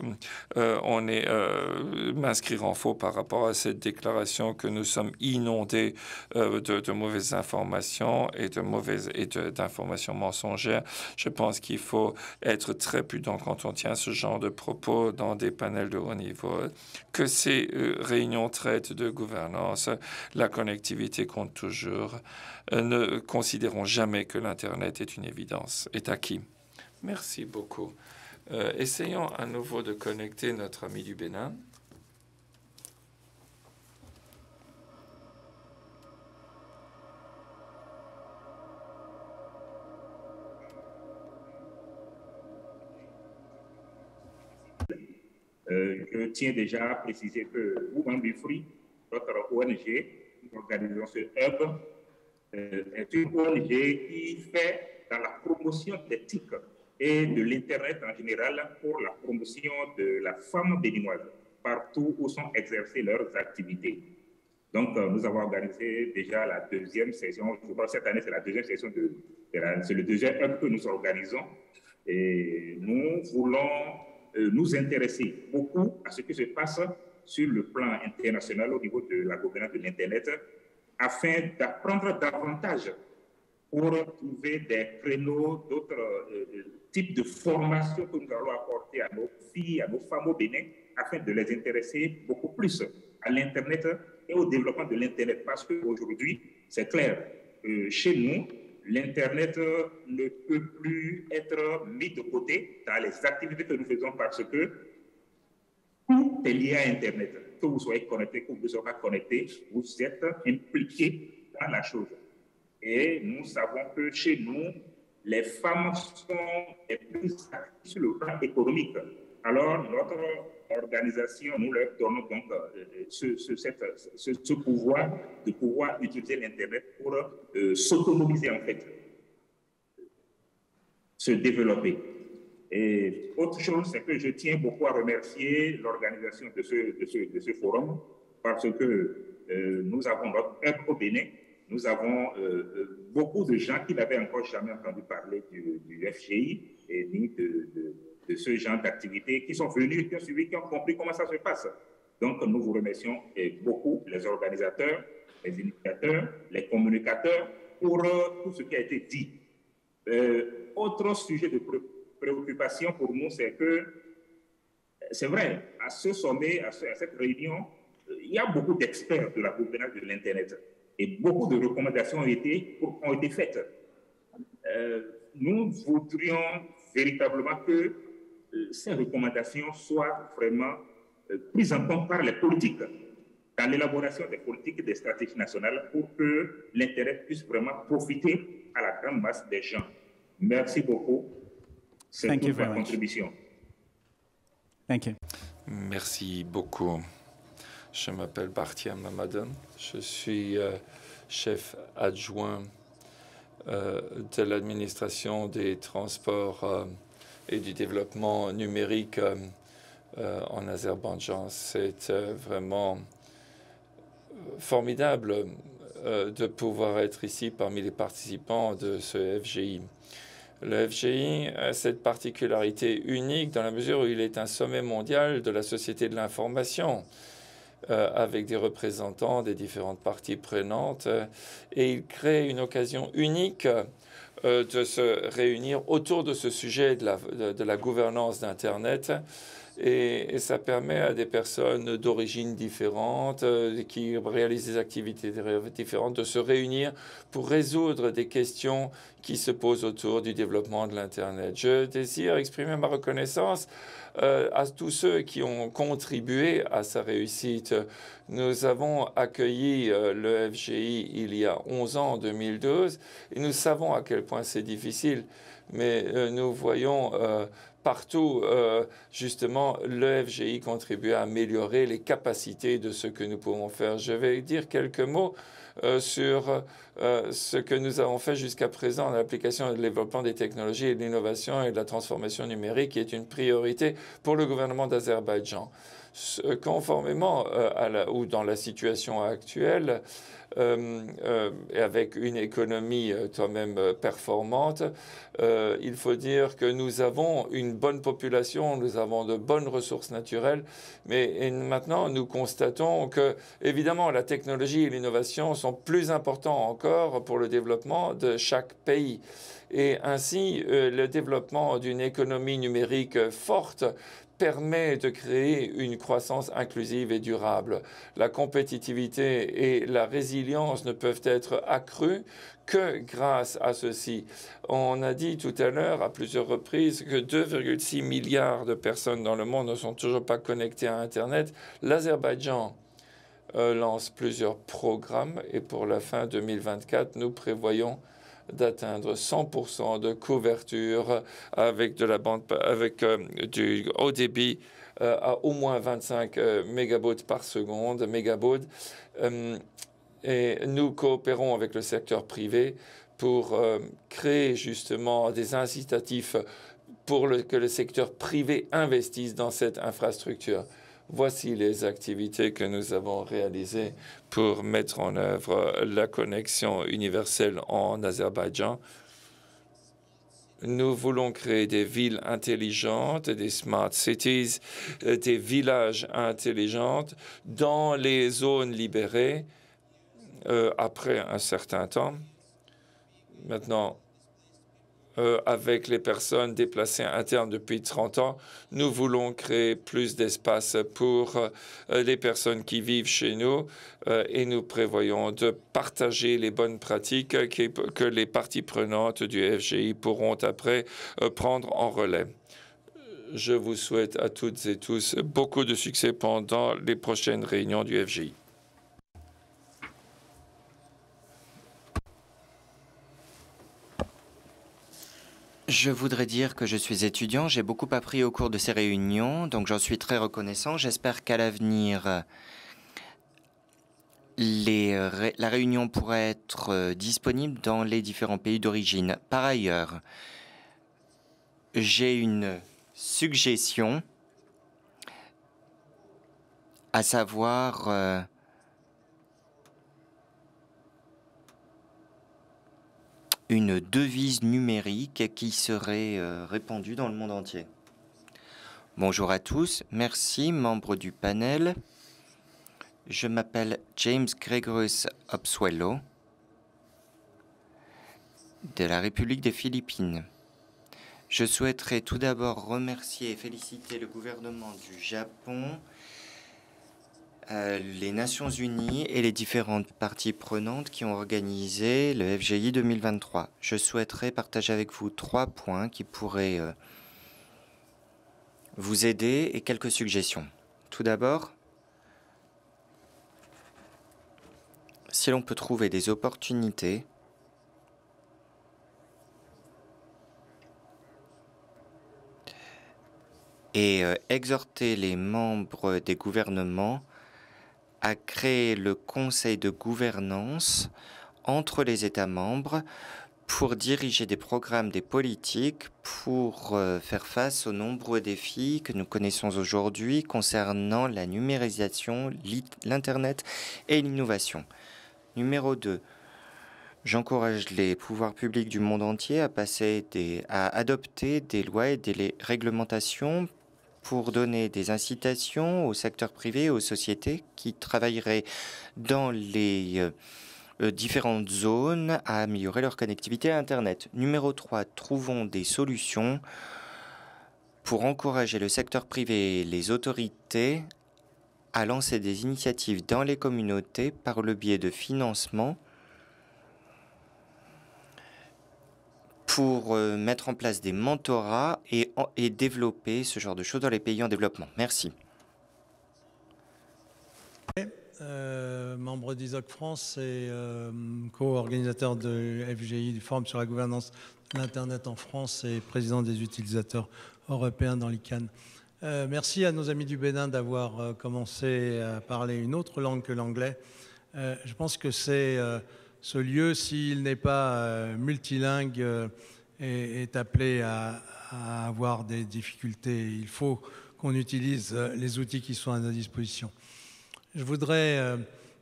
on est m'inscrire en faux par rapport à cette déclaration que que nous sommes inondés euh, de, mauvaises informations et de mauvaises et d'informations mensongères. Je pense qu'il faut être très prudent quand on tient ce genre de propos dans des panels de haut niveau. Que ces euh, réunions traitent de gouvernance, la connectivité compte toujours. Euh, ne considérons jamais que l'internet est une évidence, est acquis. Merci beaucoup. essayons à nouveau de connecter notre ami du Bénin. Euh, je tiens déjà à préciser que ou du notre ONG, nous organisons ce hub, euh, est une ONG qui fait dans la promotion de l'éthique et de l'Internet en général pour la promotion de la femme béninoise partout où sont exercées leurs activités. Donc, euh, nous avons organisé déjà la deuxième session, je crois cette année, c'est la deuxième session de, de c'est le deuxième hub que nous organisons. Et nous voulons euh, nous intéresser beaucoup à ce qui se passe sur le plan international au niveau de la gouvernance de l'Internet afin d'apprendre davantage pour trouver des créneaux, d'autres euh, euh, types de formations que nous allons apporter à nos filles, à nos femmes au Bénin, afin de les intéresser beaucoup plus à l'Internet et au développement de l'Internet. Parce qu'aujourd'hui, c'est clair, chez nous, l'Internet ne peut plus être mis de côté dans les activités que nous faisons parce que tout est lié à Internet. Que vous soyez connecté, que vous ne soyez pas connecté, vous êtes impliqué dans la chose. Et nous savons que chez nous, les femmes sont les plus actives sur le plan économique. Alors, notre organisation, nous leur donnons donc euh, euh, ce, pouvoir de pouvoir utiliser l'Internet pour euh, s'autonomiser en fait, se développer. Et autre chose, c'est que je tiens beaucoup à remercier l'organisation de ce, de, ce, forum parce que nous avons un œuvre nous avons beaucoup de gens qui n'avaient encore jamais entendu parler du, FGI et ni de de ce genre d'activités, qui sont venus, qui ont suivi, qui ont compris comment ça se passe. Donc, nous vous remercions beaucoup, les organisateurs, les initiateurs, les communicateurs, pour euh, tout ce qui a été dit. Euh, autre sujet de préoccupation pour nous, c'est que, c'est vrai, à ce sommet, à, cette réunion, il y a beaucoup d'experts de la gouvernance de l'Internet et beaucoup de recommandations ont été, ont été faites. Euh, nous voudrions véritablement que euh, ces recommandations soient vraiment euh, prises en compte par les politiques dans l'élaboration des politiques et des stratégies nationales pour que l'intérêt puisse vraiment profiter à la grande masse des gens. Merci beaucoup. C'est pour votre contribution. Thank you. Merci beaucoup. Je m'appelle Bartia Mamadan. Je suis euh, chef adjoint de l'administration des transports et du développement numérique euh, euh, en Azerbaïdjan. C'est euh, vraiment formidable de pouvoir être ici parmi les participants de ce FGI. Le FGI a cette particularité unique dans la mesure où il est un sommet mondial de la société de l'information avec des représentants des différentes parties prenantes et il crée une occasion unique euh, de se réunir autour de ce sujet de la, la gouvernance d'Internet. Et, ça permet à des personnes d'origines différentes, euh, qui réalisent des activités différentes, de se réunir pour résoudre des questions qui se posent autour du développement de l'Internet. Je désire exprimer ma reconnaissance euh, à tous ceux qui ont contribué à sa réussite. Nous avons accueilli euh, le FGI il y a 11 ans, en 2012, et nous savons à quel point c'est difficile, mais nous voyons partout, euh, justement, l'EFGI contribue à améliorer les capacités de ce que nous pouvons faire. Je vais dire quelques mots euh, sur euh, ce que nous avons fait jusqu'à présent en application et développement des technologies et de l'innovation et de la transformation numérique, qui est une priorité pour le gouvernement d'Azerbaïdjan. Conformément à la, ou dans la situation actuelle, euh, euh, et avec une économie euh, quand même performante, il faut dire que nous avons une bonne population, nous avons de bonnes ressources naturelles, mais maintenant nous constatons que évidemment la technologie et l'innovation sont plus importants encore pour le développement de chaque pays. Et ainsi, euh, le développement d'une économie numérique forte permet de créer une croissance inclusive et durable. La compétitivité et la résilience ne peuvent être accrues que grâce à ceci. On a dit tout à l'heure à plusieurs reprises que 2,6 milliards de personnes dans le monde ne sont toujours pas connectées à Internet. L'Azerbaïdjan euh, lance plusieurs programmes et pour la fin 2024, nous prévoyons d'atteindre 100% de couverture avec de la bande, avec euh, du haut débit euh, à au moins 25 euh, mégabits par seconde, et nous coopérons avec le secteur privé pour créer justement des incitatifs pour que le secteur privé investisse dans cette infrastructure. Voici les activités que nous avons réalisées pour mettre en œuvre la connexion universelle en Azerbaïdjan. Nous voulons créer des villes intelligentes, des smart cities, des villages intelligents dans les zones libérées euh, après un certain temps. Maintenant, euh, avec les personnes déplacées internes depuis 30 ans. Nous voulons créer plus d'espace pour euh, les personnes qui vivent chez nous euh, et nous prévoyons de partager les bonnes pratiques que les parties prenantes du FGI pourront après prendre en relais. Je vous souhaite à toutes et tous beaucoup de succès pendant les prochaines réunions du FGI. Je voudrais dire que je suis étudiant, j'ai beaucoup appris au cours de ces réunions, donc j'en suis très reconnaissant. J'espère qu'à l'avenir, la réunion pourrait être euh, disponible dans les différents pays d'origine. Par ailleurs, j'ai une suggestion, à savoir... Euh, une devise numérique qui serait euh, répandue dans le monde entier. Bonjour à tous, merci membres du panel. Je m'appelle James Gregorius Obsuelo de la République des Philippines. Je souhaiterais tout d'abord remercier et féliciter le gouvernement du Japon euh, les Nations Unies et les différentes parties prenantes qui ont organisé le FGI 2023. Je souhaiterais partager avec vous trois points qui pourraient euh, vous aider et quelques suggestions. Tout d'abord, si l'on peut trouver des opportunités et euh, exhorter les membres des gouvernements a créer le conseil de gouvernance entre les États membres pour diriger des programmes, des politiques, pour euh, faire face aux nombreux défis que nous connaissons aujourd'hui concernant la numérisation, l'Internet et l'innovation. Numéro 2. J'encourage les pouvoirs publics du monde entier à, passer des, à adopter des lois et des réglementations pour donner des incitations au secteur privé, aux sociétés qui travailleraient dans les euh, euh, différentes zones à améliorer leur connectivité à Internet. Numéro 3, trouvons des solutions pour encourager le secteur privé et les autorités à lancer des initiatives dans les communautés par le biais de financements pour euh, mettre en place des mentorats et, et développer ce genre de choses dans les pays en développement. Merci. Euh, membre d'ISOC France et euh, co-organisateur de FGI, du Forum sur la gouvernance de l'Internet en France et président des utilisateurs européens dans l'ICANN. merci à nos amis du Bénin d'avoir commencé à parler une autre langue que l'anglais. je pense que c'est ce lieu, s'il n'est pas euh, multilingue, est, euh, est appelé à, à, avoir des difficultés. Il faut qu'on utilise euh, les outils qui sont à notre disposition. Je voudrais,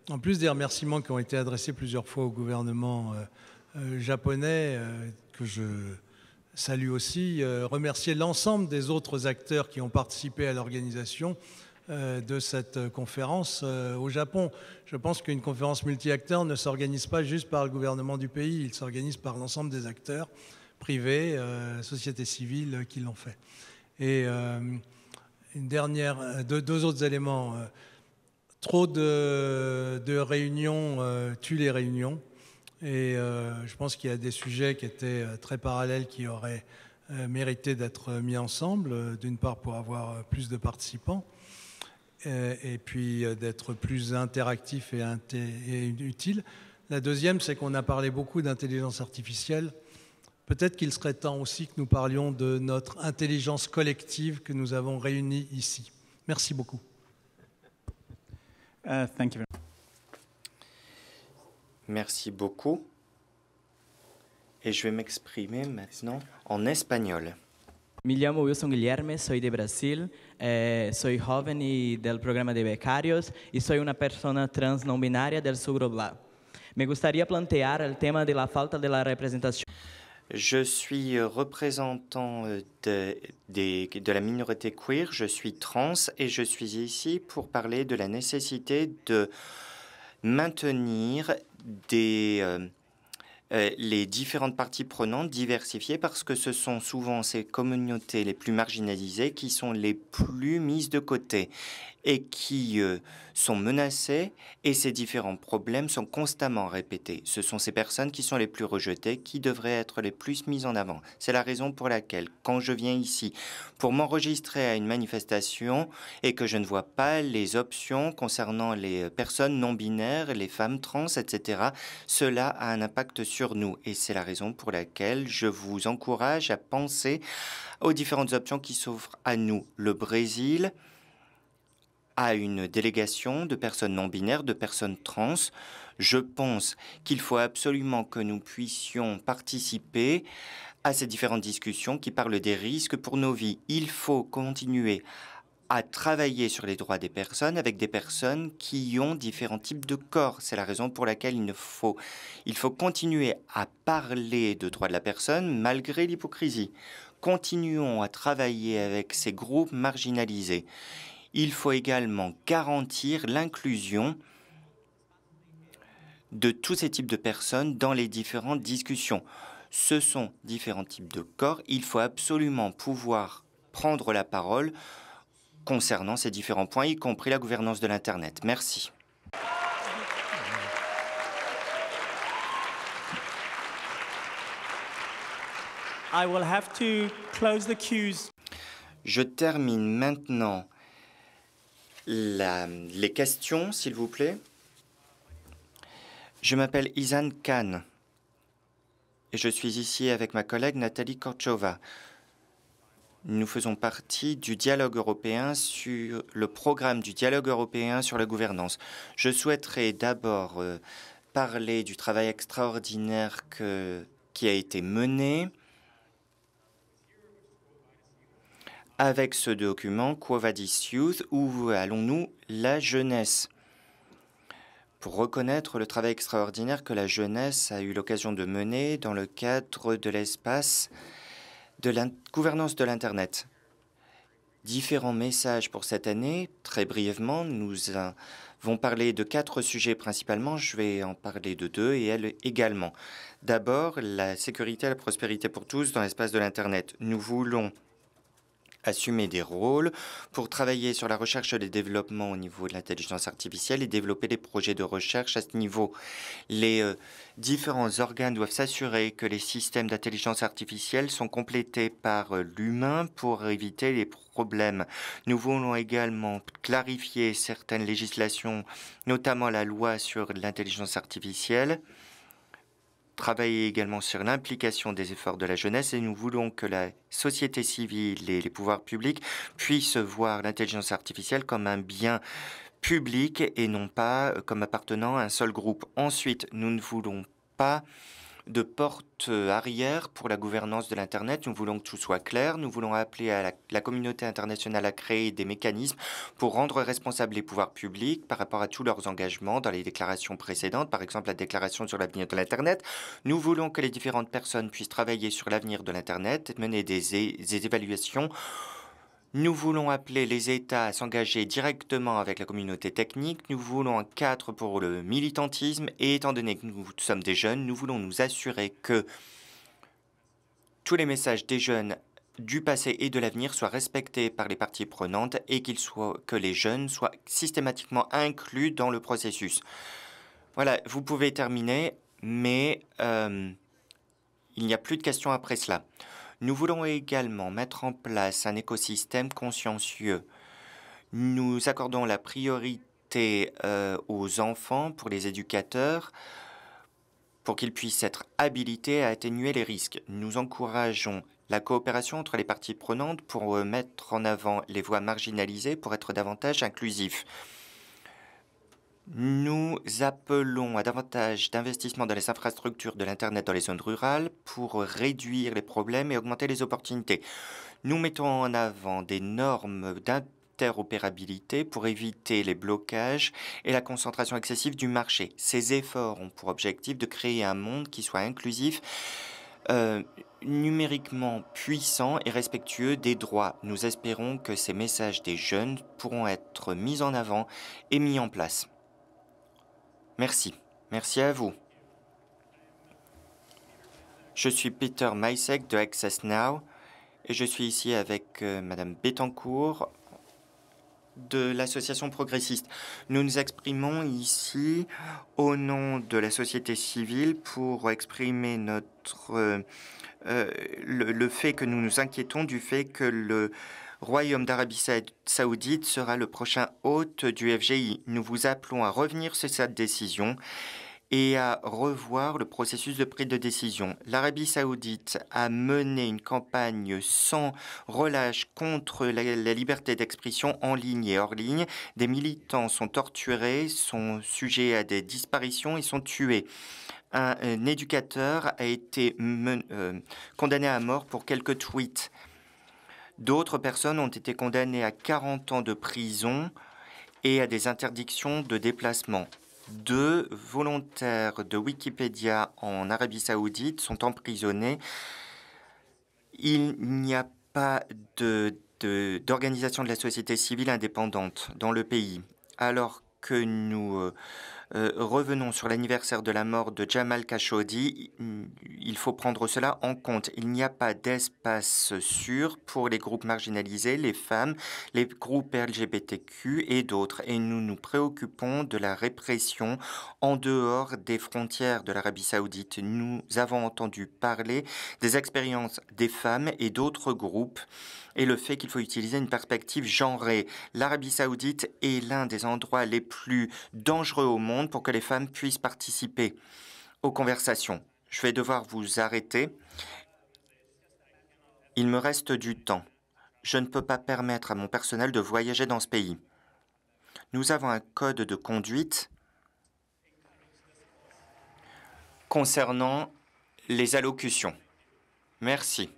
en plus des remerciements qui ont été adressés plusieurs fois au gouvernement japonais, que je salue aussi, remercier l'ensemble des autres acteurs qui ont participé à l'organisation, euh, de cette euh, conférence euh, au Japon. Je pense qu'une conférence multi-acteurs ne s'organise pas juste par le gouvernement du pays, il s'organise par l'ensemble des acteurs privés, sociétés civiles qui l'ont fait. Et une dernière, deux, autres éléments. Trop de, réunions tuent les réunions. Et je pense qu'il y a des sujets qui étaient très parallèles qui auraient mérité d'être mis ensemble, d'une part pour avoir plus de participants, et puis euh, d'être plus interactif et, utile. La deuxième, c'est qu'on a parlé beaucoup d'intelligence artificielle. Peut-être qu'il serait temps aussi que nous parlions de notre intelligence collective que nous avons réunie ici. Merci beaucoup. Euh, thank you Merci beaucoup. Et je vais m'exprimer maintenant en espagnol. Me llamo Wilson Guilherme, soy de Brasil. Eh, soy joven y del programa de becarios y soy una persona trans no binaria del sur Me gustaría plantear el tema de la falta de la representación. Je suis euh, représentant euh, de, de, de, la minorité queer, je suis trans et je suis ici pour parler de la nécessité de maintenir des euh, euh, les différentes parties prenantes diversifiées parce que ce sont souvent ces communautés les plus marginalisées qui sont les plus mises de côté et qui euh, sont menacées et ces différents problèmes sont constamment répétés. Ce sont ces personnes qui sont les plus rejetées qui devraient être les plus mises en avant. C'est la raison pour laquelle quand je viens ici pour m'enregistrer à une manifestation et que je ne vois pas les options concernant les euh, personnes non binaires, les femmes trans, etc., cela a un impact sur nous et c'est la raison pour laquelle je vous encourage à penser aux différentes options qui s'offrent à nous. Le Brésil, à une délégation de personnes non binaires, de personnes trans. Je pense qu'il faut absolument que nous puissions participer à ces différentes discussions qui parlent des risques pour nos vies. Il faut continuer à travailler sur les droits des personnes avec des personnes qui ont différents types de corps. C'est la raison pour laquelle il, faut, il faut continuer à parler de droits de la personne malgré l'hypocrisie. Continuons à travailler avec ces groupes marginalisés il faut également garantir l'inclusion de tous ces types de personnes dans les différentes discussions. Ce sont différents types de corps. Il faut absolument pouvoir prendre la parole concernant ces différents points, y compris la gouvernance de l'Internet. Merci. Je termine maintenant les questions, s'il vous plaît. Je m'appelle Izan Khan et je suis ici avec ma collègue Nathalie Korchova. Nous faisons partie du dialogue européen sur le programme du dialogue européen sur la gouvernance. Je souhaiterais d'abord euh, parler du travail extraordinaire qui a été mené avec ce document Quo Vadis Youth Où allons-nous La jeunesse pour reconnaître le travail extraordinaire que la jeunesse a eu l'occasion de mener dans le cadre de l'espace de la gouvernance de l'Internet. Différents messages pour cette année. Très brièvement, nous allons parler de quatre sujets principalement. Je vais en parler de deux et elle également. D'abord, la sécurité et la prospérité pour tous dans l'espace de l'Internet. Nous voulons assumer des rôles pour travailler sur la recherche et le développement au niveau de l'intelligence artificielle et développer des projets de recherche à ce niveau. Les euh, différents organes doivent s'assurer que les systèmes d'intelligence artificielle sont complétés par euh, l'humain pour éviter les problèmes. Nous voulons également clarifier certaines législations, notamment la loi sur l'intelligence artificielle travailler également sur l'implication des efforts de la jeunesse et nous voulons que la société civile et les pouvoirs publics puissent voir l'intelligence artificielle comme un bien public et non pas comme appartenant à un seul groupe. Ensuite, nous ne voulons pas de porte euh, arrière pour la gouvernance de l'Internet. Nous voulons que tout soit clair. Nous voulons appeler à la, communauté internationale à créer des mécanismes pour rendre responsables les pouvoirs publics par rapport à tous leurs engagements dans les déclarations précédentes, par exemple la déclaration sur l'avenir de l'Internet. Nous voulons que les différentes personnes puissent travailler sur l'avenir de l'Internet, mener des évaluations nous voulons appeler les États à s'engager directement avec la communauté technique. Nous voulons un cadre pour le militantisme. Et étant donné que nous sommes des jeunes, nous voulons nous assurer que tous les messages des jeunes du passé et de l'avenir soient respectés par les parties prenantes et soient, que les jeunes soient systématiquement inclus dans le processus. Voilà, vous pouvez terminer, mais euh, il n'y a plus de questions après cela. Nous voulons également mettre en place un écosystème consciencieux. Nous accordons la priorité euh, aux enfants pour les éducateurs pour qu'ils puissent être habilités à atténuer les risques. Nous encourageons la coopération entre les parties prenantes pour euh, mettre en avant les voies marginalisées pour être davantage inclusifs. Nous appelons à davantage d'investissements dans les infrastructures de l'Internet dans les zones rurales pour réduire les problèmes et augmenter les opportunités. Nous mettons en avant des normes d'interopérabilité pour éviter les blocages et la concentration excessive du marché. Ces efforts ont pour objectif de créer un monde qui soit inclusif, euh, numériquement puissant et respectueux des droits. Nous espérons que ces messages des jeunes pourront être mis en avant et mis en place. Merci. Merci à vous. Je suis Peter Maisek de Access Now et je suis ici avec euh, Madame Bettencourt de l'association progressiste. Nous nous exprimons ici au nom de la société civile pour exprimer notre euh, euh, le, fait que nous nous inquiétons du fait que le Royaume d'Arabie saoudite sera le prochain hôte du FGI. Nous vous appelons à revenir sur cette décision et à revoir le processus de prise de décision. L'Arabie saoudite a mené une campagne sans relâche contre la, liberté d'expression en ligne et hors ligne. Des militants sont torturés, sont sujets à des disparitions et sont tués. Un, éducateur a été euh, condamné à mort pour quelques tweets. D'autres personnes ont été condamnées à 40 ans de prison et à des interdictions de déplacement. Deux volontaires de Wikipédia en Arabie saoudite sont emprisonnés. Il n'y a pas d'organisation de, de la société civile indépendante dans le pays, alors que nous euh, euh, revenons sur l'anniversaire de la mort de Jamal Khashoggi. Il faut prendre cela en compte. Il n'y a pas d'espace sûr pour les groupes marginalisés, les femmes, les groupes LGBTQ et d'autres. Et nous nous préoccupons de la répression en dehors des frontières de l'Arabie saoudite. Nous avons entendu parler des expériences des femmes et d'autres groupes et le fait qu'il faut utiliser une perspective genrée. L'Arabie saoudite est l'un des endroits les plus dangereux au monde pour que les femmes puissent participer aux conversations. Je vais devoir vous arrêter. Il me reste du temps. Je ne peux pas permettre à mon personnel de voyager dans ce pays. Nous avons un code de conduite concernant les allocutions. Merci.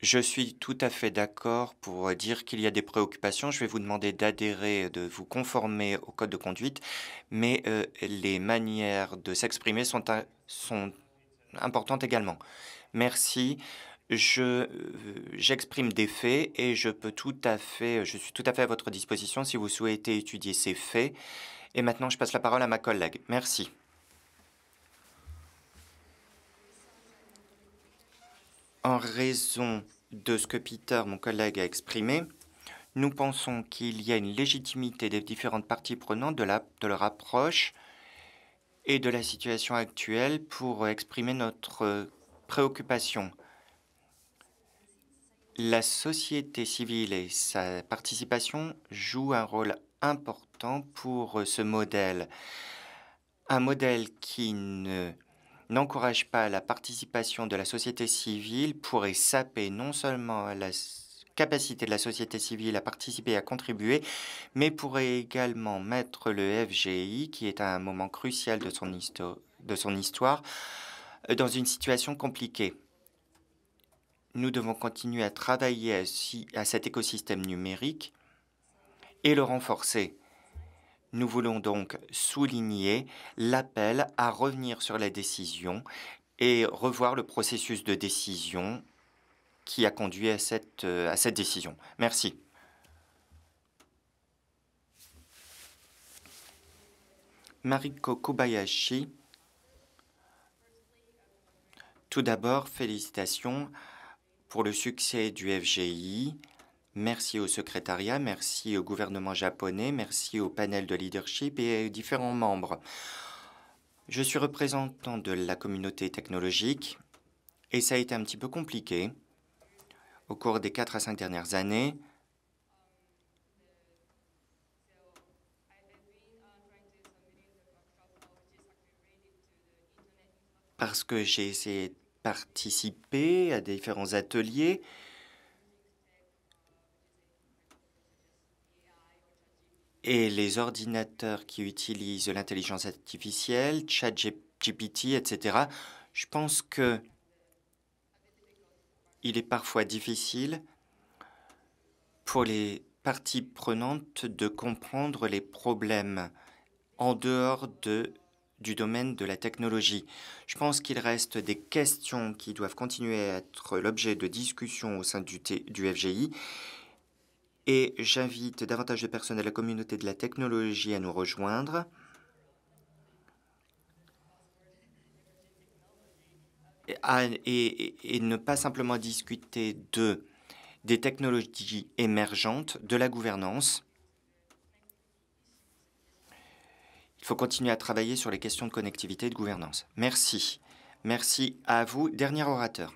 Je suis tout à fait d'accord pour euh, dire qu'il y a des préoccupations. Je vais vous demander d'adhérer, euh, de vous conformer au code de conduite, mais euh, les manières de s'exprimer sont, importantes également. Merci. J'exprime des faits et je peux je suis tout à fait à votre disposition si vous souhaitez étudier ces faits. Et maintenant, je passe la parole à ma collègue. Merci. en raison de ce que Peter, mon collègue, a exprimé, nous pensons qu'il y a une légitimité des différentes parties prenantes de, la, de leur approche et de la situation actuelle pour exprimer notre préoccupation. La société civile et sa participation jouent un rôle important pour ce modèle. Un modèle qui ne n'encourage pas la participation de la société civile pourrait saper non seulement la capacité de la société civile à participer et à contribuer, mais pourrait également mettre le FGI, qui est à un moment crucial de son, histoire, euh, dans une situation compliquée. Nous devons continuer à travailler à cet écosystème numérique et le renforcer. Nous voulons donc souligner l'appel à revenir sur la décision et revoir le processus de décision qui a conduit à cette, euh, à cette décision. Merci. Mariko Kobayashi. Tout d'abord, félicitations pour le succès du FGI Merci au secrétariat, merci au gouvernement japonais, merci au panel de leadership et aux différents membres. Je suis représentant de la communauté technologique et ça a été un petit peu compliqué. Au cours des 4 à 5 dernières années, parce que j'ai essayé de participer à différents ateliers, et les ordinateurs qui utilisent l'intelligence artificielle, ChatGPT, etc., je pense que il est parfois difficile pour les parties prenantes de comprendre les problèmes en dehors de, du domaine de la technologie. Je pense qu'il reste des questions qui doivent continuer à être l'objet de discussions au sein du, du FGI et j'invite davantage de personnes de la communauté de la technologie à nous rejoindre. Et, ne pas simplement discuter de, des technologies émergentes, de la gouvernance. Il faut continuer à travailler sur les questions de connectivité et de gouvernance. Merci. Merci à vous. Dernier orateur.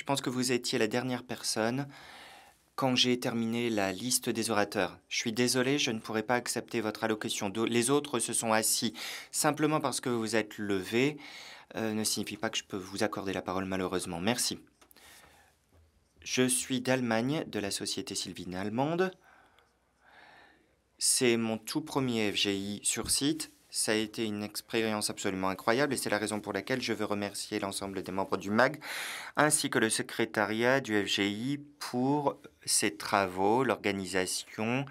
Je pense que vous étiez la dernière personne quand j'ai terminé la liste des orateurs. Je suis désolé, je ne pourrai pas accepter votre allocution. Les autres se sont assis. Simplement parce que vous êtes levé euh, ne signifie pas que je peux vous accorder la parole malheureusement. Merci. Je suis d'Allemagne, de la société Sylvine Allemande. C'est mon tout premier FGI sur site. Ça a été une expérience absolument incroyable et c'est la raison pour laquelle je veux remercier l'ensemble des membres du MAG ainsi que le secrétariat du FGI pour ses travaux, l'organisation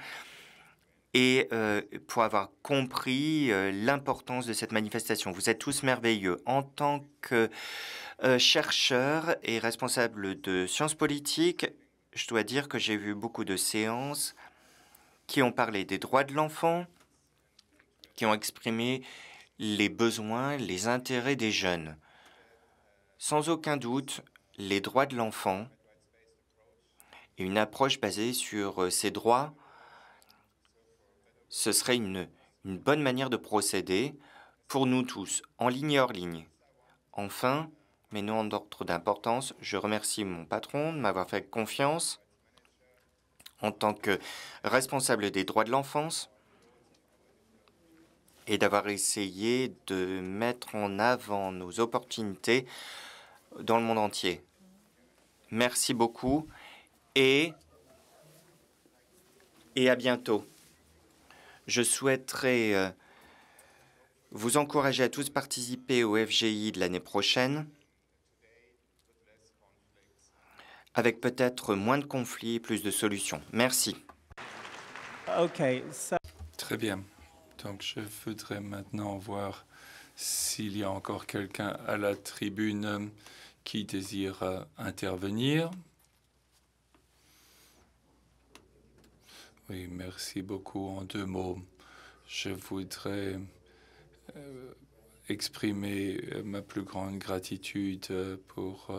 et euh, pour avoir compris euh, l'importance de cette manifestation. Vous êtes tous merveilleux. En tant que euh, chercheur et responsable de sciences politiques, je dois dire que j'ai vu beaucoup de séances qui ont parlé des droits de l'enfant, qui ont exprimé les besoins, les intérêts des jeunes. Sans aucun doute, les droits de l'enfant et une approche basée sur ces euh, droits, ce serait une, bonne manière de procéder pour nous tous, en ligne et hors ligne. Enfin, mais non en ordre d'importance, je remercie mon patron de m'avoir fait confiance en tant que responsable des droits de l'enfance et d'avoir essayé de mettre en avant nos opportunités dans le monde entier. Merci beaucoup et, et à bientôt. Je souhaiterais euh, vous encourager à tous participer au FGI de l'année prochaine avec peut-être moins de conflits et plus de solutions. Merci. Très bien. Donc je voudrais maintenant voir s'il y a encore quelqu'un à la tribune qui désire euh, intervenir. Oui, merci beaucoup. En deux mots, je voudrais euh, exprimer euh, ma plus grande gratitude pour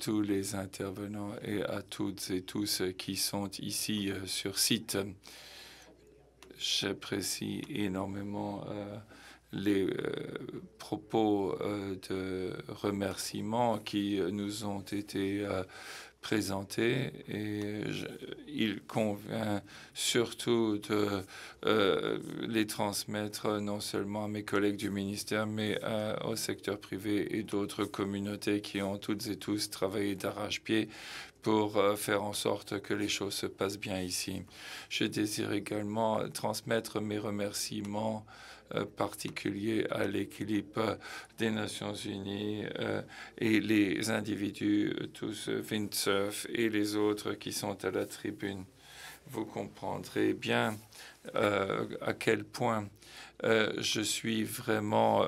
tous les intervenants et à toutes et tous qui sont ici sur site j'apprécie énormément euh, les euh, propos euh, de remerciements qui nous ont été présenté et il convient surtout de euh, les transmettre non seulement à mes collègues du ministère, mais euh, au secteur privé et d'autres communautés qui ont toutes et tous travaillé d'arrache-pied pour euh, faire en sorte que les choses se passent bien ici. Je désire également transmettre mes remerciements euh, particulier à l'équilibre des Nations Unies euh, et les individus, euh, tous Windsurf et les autres qui sont à la tribune. Vous comprendrez bien à quel point je suis vraiment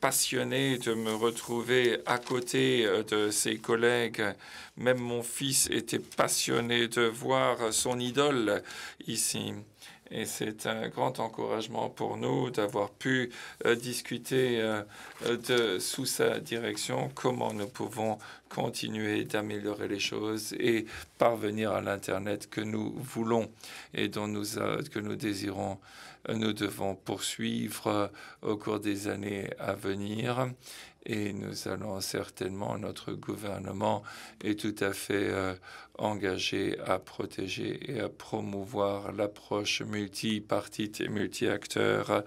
passionné de me retrouver à côté de ses collègues. Même mon fils était passionné de voir son idole ici. Et c'est un grand encouragement pour nous d'avoir pu euh, discuter euh, euh, sous sa direction comment nous pouvons continuer d'améliorer les choses et parvenir à l'Internet que nous voulons et que nous désirons nous devons poursuivre au cours des années à venir et nous allons certainement, notre gouvernement est tout à fait euh, engagé à protéger et à promouvoir l'approche multipartite et multiacteur.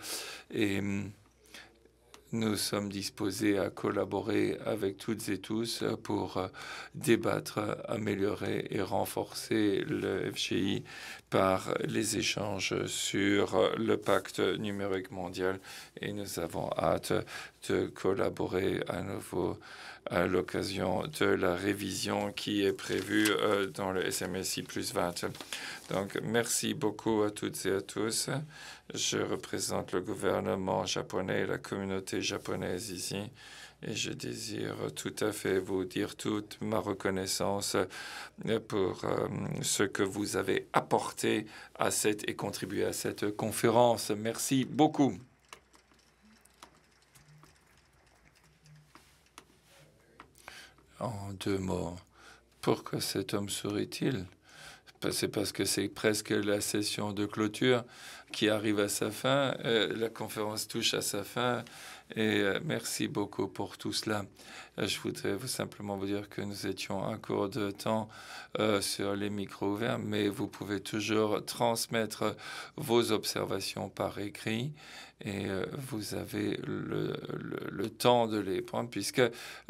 Hum, nous sommes disposés à collaborer avec toutes et tous pour débattre, améliorer et renforcer le FGI par les échanges sur le pacte numérique mondial et nous avons hâte de collaborer à nouveau à l'occasion de la révision qui est prévue euh, dans le SMSI plus 20. Donc, merci beaucoup à toutes et à tous. Je représente le gouvernement japonais et la communauté japonaise ici et je désire tout à fait vous dire toute ma reconnaissance pour euh, ce que vous avez apporté à cette et contribué à cette conférence. Merci beaucoup. En deux mots, pourquoi cet homme sourit-il c'est parce que c'est presque la session de clôture qui arrive à sa fin. Euh, la conférence touche à sa fin. Et euh, merci beaucoup pour tout cela. Euh, je voudrais vous simplement vous dire que nous étions un cours de temps sur les micros ouverts, mais vous pouvez toujours transmettre vos observations par écrit et vous avez le, temps de les prendre puisque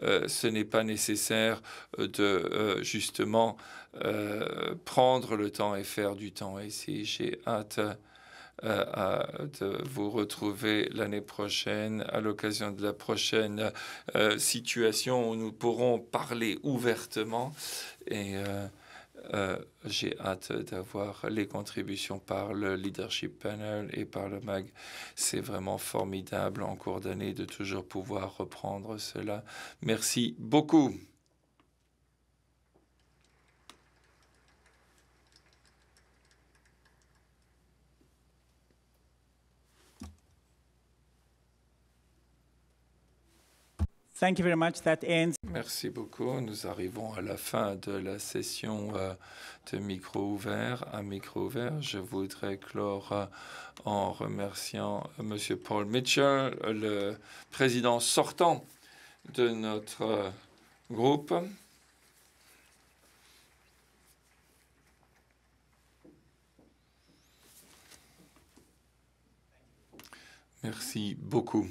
ce n'est pas nécessaire de justement euh, prendre le temps et faire du temps. ici. j'ai hâte de euh, vous retrouver l'année prochaine à l'occasion de la prochaine euh, situation où nous pourrons parler ouvertement. Et j'ai hâte d'avoir les contributions par le Leadership Panel et par le MAG. C'est vraiment formidable en cours d'année de toujours pouvoir reprendre cela. Merci beaucoup. Merci beaucoup. Nous arrivons à la fin de la session euh, de micro ouvert à micro ouvert. Je voudrais clore euh, en remerciant euh, M. Paul Mitchell, le président sortant de notre groupe. Merci beaucoup.